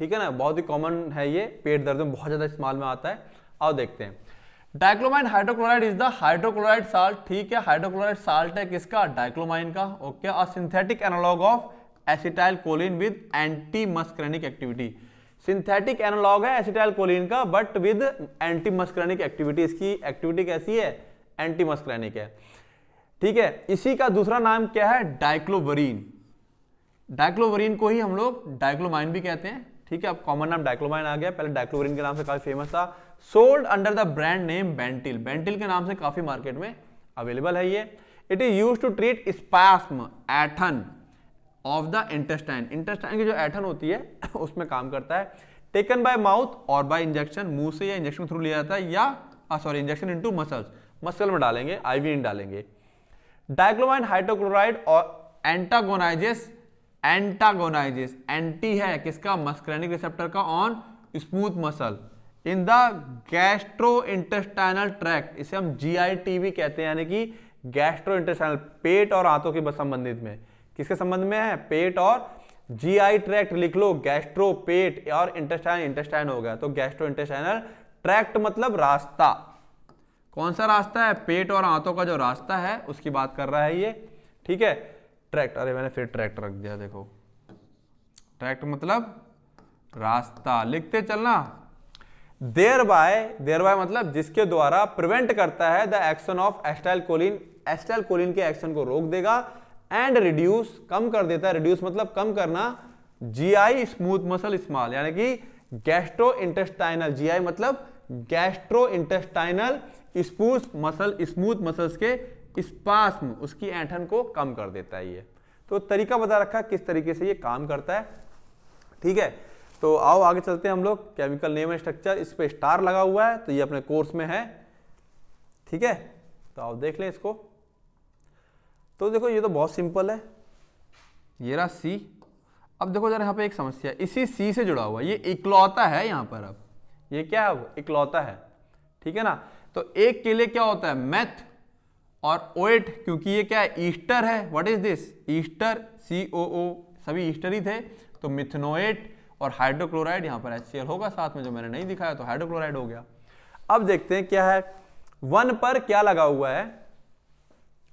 ठीक है ना बहुत ही कॉमन है ये पेट दर्द में बहुत ज़्यादा इस्तेमाल में आता है आओ देखते हैं dicyclomine hydrochloride is the hydrochloride salt ठीक है हाइड्रोक्लोराइड साल्ट है किसका डाइक्लोमाइन का ओके और synthetic analogue of acetylcholine with anti muscarinic activity synthetic analogue है एसिटाइल कोलिन का but with anti muscarinic activity इसकी एक्टिविटी कैसी है एंटी मस्क्रेनिक है ठीक है इसी का दूसरा नाम क्या है डाइक्लोवरीन डाइक्लोवरीन को ही हम लोग डाइक्लोमाइन भी कहते हैं ठीक है अब कॉमन नाम डाइक्लोमाइन आ गया पहले डाइक्लोवरिन के नाम से काफी फेमस था sold under the brand name Bentyl Bentyl के नाम से काफी मार्केट में अवेलेबल है ये it is use to treat spasm एथन ऑफ द इंटेस्टाइन इंटेस्टाइन की जो एथन होती है उसमें काम करता है टेकन बाय माउथ और बाय इंजेक्शन मुंह से या इंजेक्शन थ्रू लिया जाता है या sorry injection into muscles muscle में डालेंगे आईवी इन डालेंगे डाइक्लोमाइन हाइड्रोक्लोराइड और एंटागोनाइजेस एंटागोनाइजिस एंटी है किसका मस्क्रेनिक रिसेप्टर का on smooth muscle in the gastrointestinal tract इसे हम टी भी कहते हैं यानी कि गैस्ट्रो इंटेस्टाइनल पेट और आंतों के संबंधित में किसके संबंध में है पेट और जी आई ट्रैक्ट लिख लो गैस्ट्रो पेट और इंटेस्टाइन इंटेस्टाइन हो गया तो गैस्ट्रो इंटेस्टाइनल ट्रैक्ट मतलब रास्ता कौन सा रास्ता है पेट और आंतों का जो रास्ता है उसकी बात कर रहा है ये ठीक है ट्रैक्टर अरे मैंने फिर ट्रैक्टर रख दिया देखो ट्रैक्टर मतलब रास्ता लिखते चलना देर बाय देर बाय मतलब जिसके द्वारा प्रिवेंट करता है the action of acetylcholine acetylcholine के एक्शन को रोक देगा एंड रिड्यूस कम कर देता है रिड्यूस मतलब कम करना जीआई स्मूथ मसल स्मॉल यानी कि गैस्ट्रो इंटेस्टाइनल जीआई मतलब gastrointestinal smooth muscle smooth muscles के स्पास्म उसकी ऐठन को कम कर देता है ये तो तरीका बता रखा किस तरीके से ये काम करता है ठीक है तो आओ आगे चलते हैं हम लोग केमिकल नेम स्ट्रक्चर इस पर स्टार लगा हुआ है तो ये अपने कोर्स में है ठीक है तो आओ देख लें इसको तो देखो ये तो बहुत सिंपल है ये रहा सी अब देखो जरा यहाँ पे एक समस्या इसी सी से जुड़ा हुआ ये इकलौता है यहाँ पर अब ये क्या है वो इकलौता है ठीक है ना तो एक के लिए क्या होता है मैथ और ओएट क्योंकि ये क्या है ईस्टर है what is this ester C O O सभी ईस्टर ही थे तो मिथनोएट और हाइड्रोक्लोराइड यहाँ पर एच होगा साथ में जो मैंने नहीं दिखाया तो हाइड्रोक्लोराइड हो गया अब देखते हैं क्या है वन पर क्या लगा हुआ है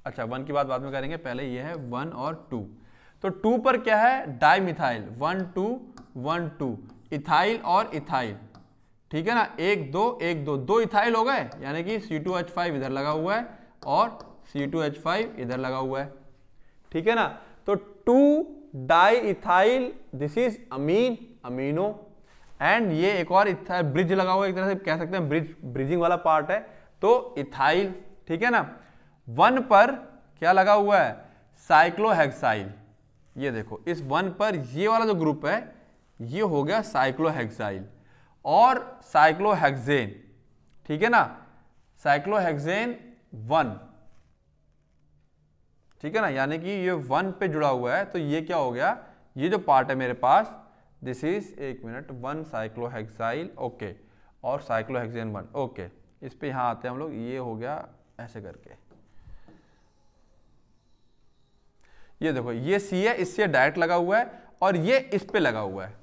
अच्छा वन की बात बाद में करेंगे पहले ये है वन और टू तो टू पर क्या है dimethyl one two one two ethyl और इथाइल ठीक है ना एक दो एक दो दो इथाइल हो गए यानी कि सी टू एच फाइव इधर लगा हुआ है और C2H5 इधर लगा हुआ है ठीक है ना तो two diethyl this is amine amino and ये एक और इथाइल ब्रिज लगा हुआ एक तरह से कह सकते हैं ब्रिज ब्रिजिंग वाला पार्ट है तो इथाइल ठीक है ना वन पर क्या लगा हुआ है साइक्लोहेक्साइल ये देखो इस वन पर ये वाला जो ग्रुप है ये हो गया साइक्लोहेक्साइल और साइक्लोहेक्सेन ठीक है ना साइक्लोहेक्सेन वन ठीक है ना यानी कि ये वन पे जुड़ा हुआ है तो ये क्या हो गया ये जो पार्ट है मेरे पास दिस इज एक मिनट वन साइक्लोहेक्साइल ओके और साइक्लोहेक्सेन वन ओके इस पर यहां आते हैं हम लोग ये हो गया ऐसे करके ये देखो ये सी है इससे डायरेक्ट लगा हुआ है और ये इस पर लगा हुआ है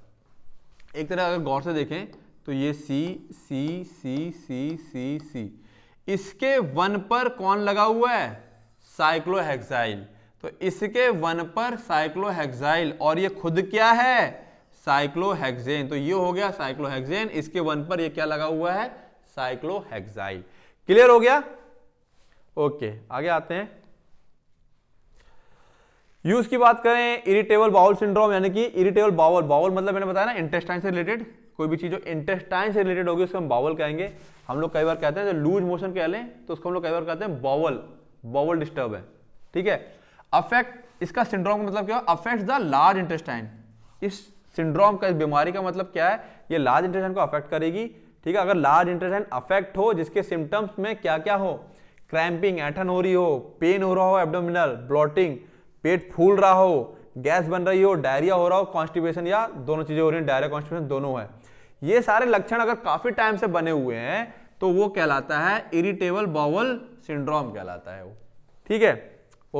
एक तरह अगर गौर से देखें तो ये सी सी सी सी सी सी इसके वन पर कौन लगा हुआ है साइक्लोहेक्साइल तो इसके वन पर साइक्लोहेक्साइल और ये खुद क्या है साइक्लोहेक्सेन तो ये हो गया साइक्लोहेक्सेन इसके वन पर ये क्या लगा हुआ है साइक्लोहेक्साइल क्लियर हो गया ओके आगे आते हैं यूज की बात करें इरिटेबल बाउल सिंड्रोम यानी कि इरिटेबल बाउल बाउल मतलब मैंने बताया ना इंटेस्टाइन से रिलेटेड कोई भी चीज़ जो इंटेस्टाइन से रिलेटेड होगी उसको हम बावल कहेंगे हम लोग कई बार कहते हैं जो लूज मोशन कह लें तो उसको हम लोग कई बार कहते हैं बावल बॉवल डिस्टर्ब है ठीक है अफेक्ट इसका सिंड्रोम का मतलब क्या है अफेक्ट द लार्ज इंटेस्टाइन इस सिंड्रोम का इस बीमारी का मतलब क्या है ये लार्ज इंटेस्टाइन को अफेक्ट करेगी ठीक है अगर लार्ज इंटेस्टाइन अफेक्ट हो जिसके सिम्टम्स में क्या क्या हो क्रैम्पिंग ऐठन हो रही हो पेन हो रहा हो एब्डोमिनल ब्लॉटिंग पेट फूल रहा हो गैस बन रही हो डायरिया हो रहा हो कॉन्स्टिपेशन या दोनों चीज़ें हो रही हैं डायरिया कॉन्स्टिपेशन दोनों है ये सारे लक्षण अगर काफ़ी टाइम से बने हुए हैं तो वो कहलाता है इरिटेबल बाउल सिंड्रोम कहलाता है वो ठीक है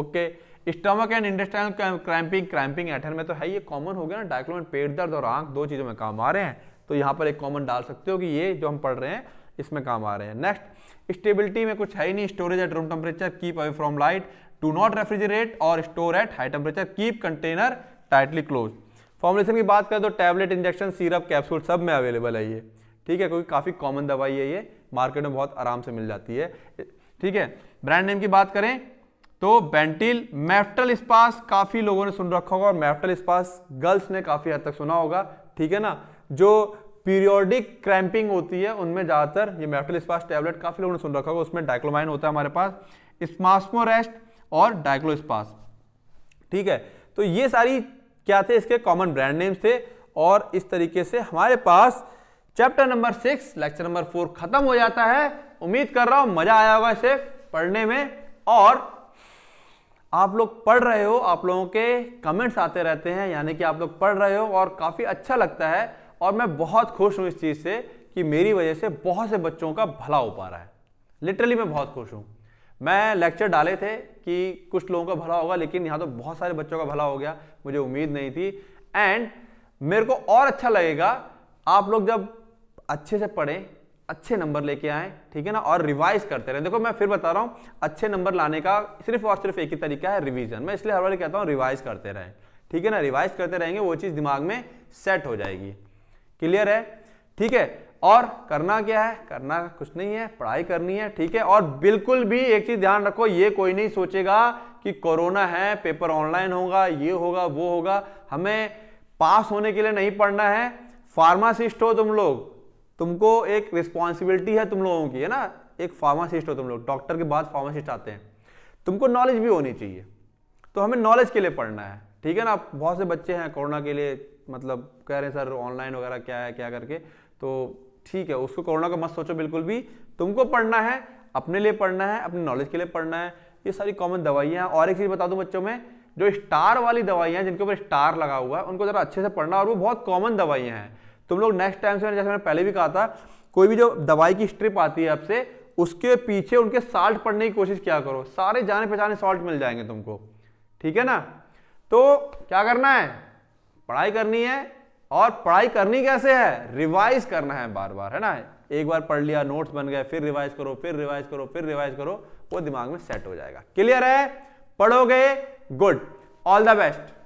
okay stomach and intestinal cramping cramping एठन में तो है ये कॉमन हो गया ना डायक्लोमन पेट दर्द और आंख दो चीज़ों में काम आ रहे हैं तो यहाँ पर एक कॉमन डाल सकते हो कि ये जो हम पढ़ रहे हैं इसमें काम आ रहे हैं नेक्स्ट स्टेबिलिटी में कुछ है ही नहीं storage at room temperature keep away from light do not refrigerate और store at high temperature keep container tightly close formulation की बात करें तो टैबलेट इंजेक्शन सीरप कैप्सूल सब में अवेलेबल है ये ठीक है क्योंकि काफ़ी कॉमन दवाई है ये मार्केट में बहुत आराम से मिल जाती है ठीक है ब्रांड नेम की बात करें तो बेंटिल मेफ्टल स्पास काफ़ी लोगों ने सुन रखा होगा और मेफ्टल स्पास गर्ल्स ने काफ़ी हद तक सुना होगा ठीक है ना जो पीरियोडिक क्रैम्पिंग होती है उनमें ज़्यादातर ये मेफ्टल स्पास टैबलेट काफ़ी लोगों ने सुन रखा होगा उसमें डाइक्लोमाइन होता है हमारे पास स्मास्मोरेस्ट और डायग्लो ठीक है तो ये सारी क्या थे इसके कॉमन ब्रांड नेम्स थे और इस तरीके से हमारे पास chapter number six lecture number four खत्म हो जाता है उम्मीद कर रहा हूं मजा आया होगा इसे पढ़ने में और आप लोग पढ़ रहे हो आप लोगों के कमेंट्स आते रहते हैं यानी कि आप लोग पढ़ रहे हो और काफ़ी अच्छा लगता है और मैं बहुत खुश हूं इस चीज़ से कि मेरी वजह से बहुत से बच्चों का भला हो पा रहा है लिटरली मैं बहुत खुश हूँ मैं लेक्चर डाले थे कि कुछ लोगों का भला होगा लेकिन यहाँ तो बहुत सारे बच्चों का भला हो गया मुझे उम्मीद नहीं थी एंड मेरे को और अच्छा लगेगा आप लोग जब अच्छे से पढ़ें अच्छे नंबर लेके आए ठीक है ना और रिवाइज करते रहें देखो मैं फिर बता रहा हूँ अच्छे नंबर लाने का सिर्फ और सिर्फ एक ही तरीका है रिवीजन मैं इसलिए हर बार कहता हूँ रिवाइज करते रहें ठीक है ना रिवाइज करते रहेंगे वो चीज़ दिमाग में सेट हो जाएगी क्लियर है ठीक है और करना क्या है करना कुछ नहीं है पढ़ाई करनी है ठीक है और बिल्कुल भी एक चीज ध्यान रखो ये कोई नहीं सोचेगा कि कोरोना है पेपर ऑनलाइन होगा ये होगा वो होगा हमें पास होने के लिए नहीं पढ़ना है फार्मासिस्ट हो तुम लोग तुमको एक रिस्पॉन्सिबिलिटी है तुम लोगों की है ना एक फार्मासिस्ट हो तुम लोग डॉक्टर के बाद फार्मासिस्ट आते हैं तुमको नॉलेज भी होनी चाहिए तो हमें नॉलेज के लिए पढ़ना है ठीक है ना बहुत से बच्चे हैं कोरोना के लिए मतलब कह रहे हैं सर ऑनलाइन वगैरह क्या है क्या करके तो ठीक है उसको कोरोना का मत सोचो बिल्कुल भी तुमको पढ़ना है अपने लिए पढ़ना है अपने नॉलेज के लिए पढ़ना है ये सारी कॉमन दवाइयाँ और एक चीज़ बता दूँ बच्चों में जो स्टार वाली दवाइयाँ जिनके ऊपर स्टार लगा हुआ है उनको ज़रा अच्छे से पढ़ना और वो बहुत कॉमन दवाइयाँ हैं तुम लोग नेक्स्ट टाइम से जैसे मैंने पहले भी कहा था कोई भी जो दवाई की स्ट्रिप आती है आपसे उसके पीछे उनके साल्ट पढ़ने की कोशिश क्या करो सारे जाने पहचाने सॉल्ट मिल जाएंगे तुमको ठीक है ना तो क्या करना है पढ़ाई करनी है और पढ़ाई करनी कैसे है रिवाइज करना है बार बार है ना एक बार पढ़ लिया नोट्स बन गए फिर रिवाइज करो फिर रिवाइज करो फिर रिवाइज करो वो दिमाग में सेट हो जाएगा क्लियर है पढ़ोगे गुड ऑल द बेस्ट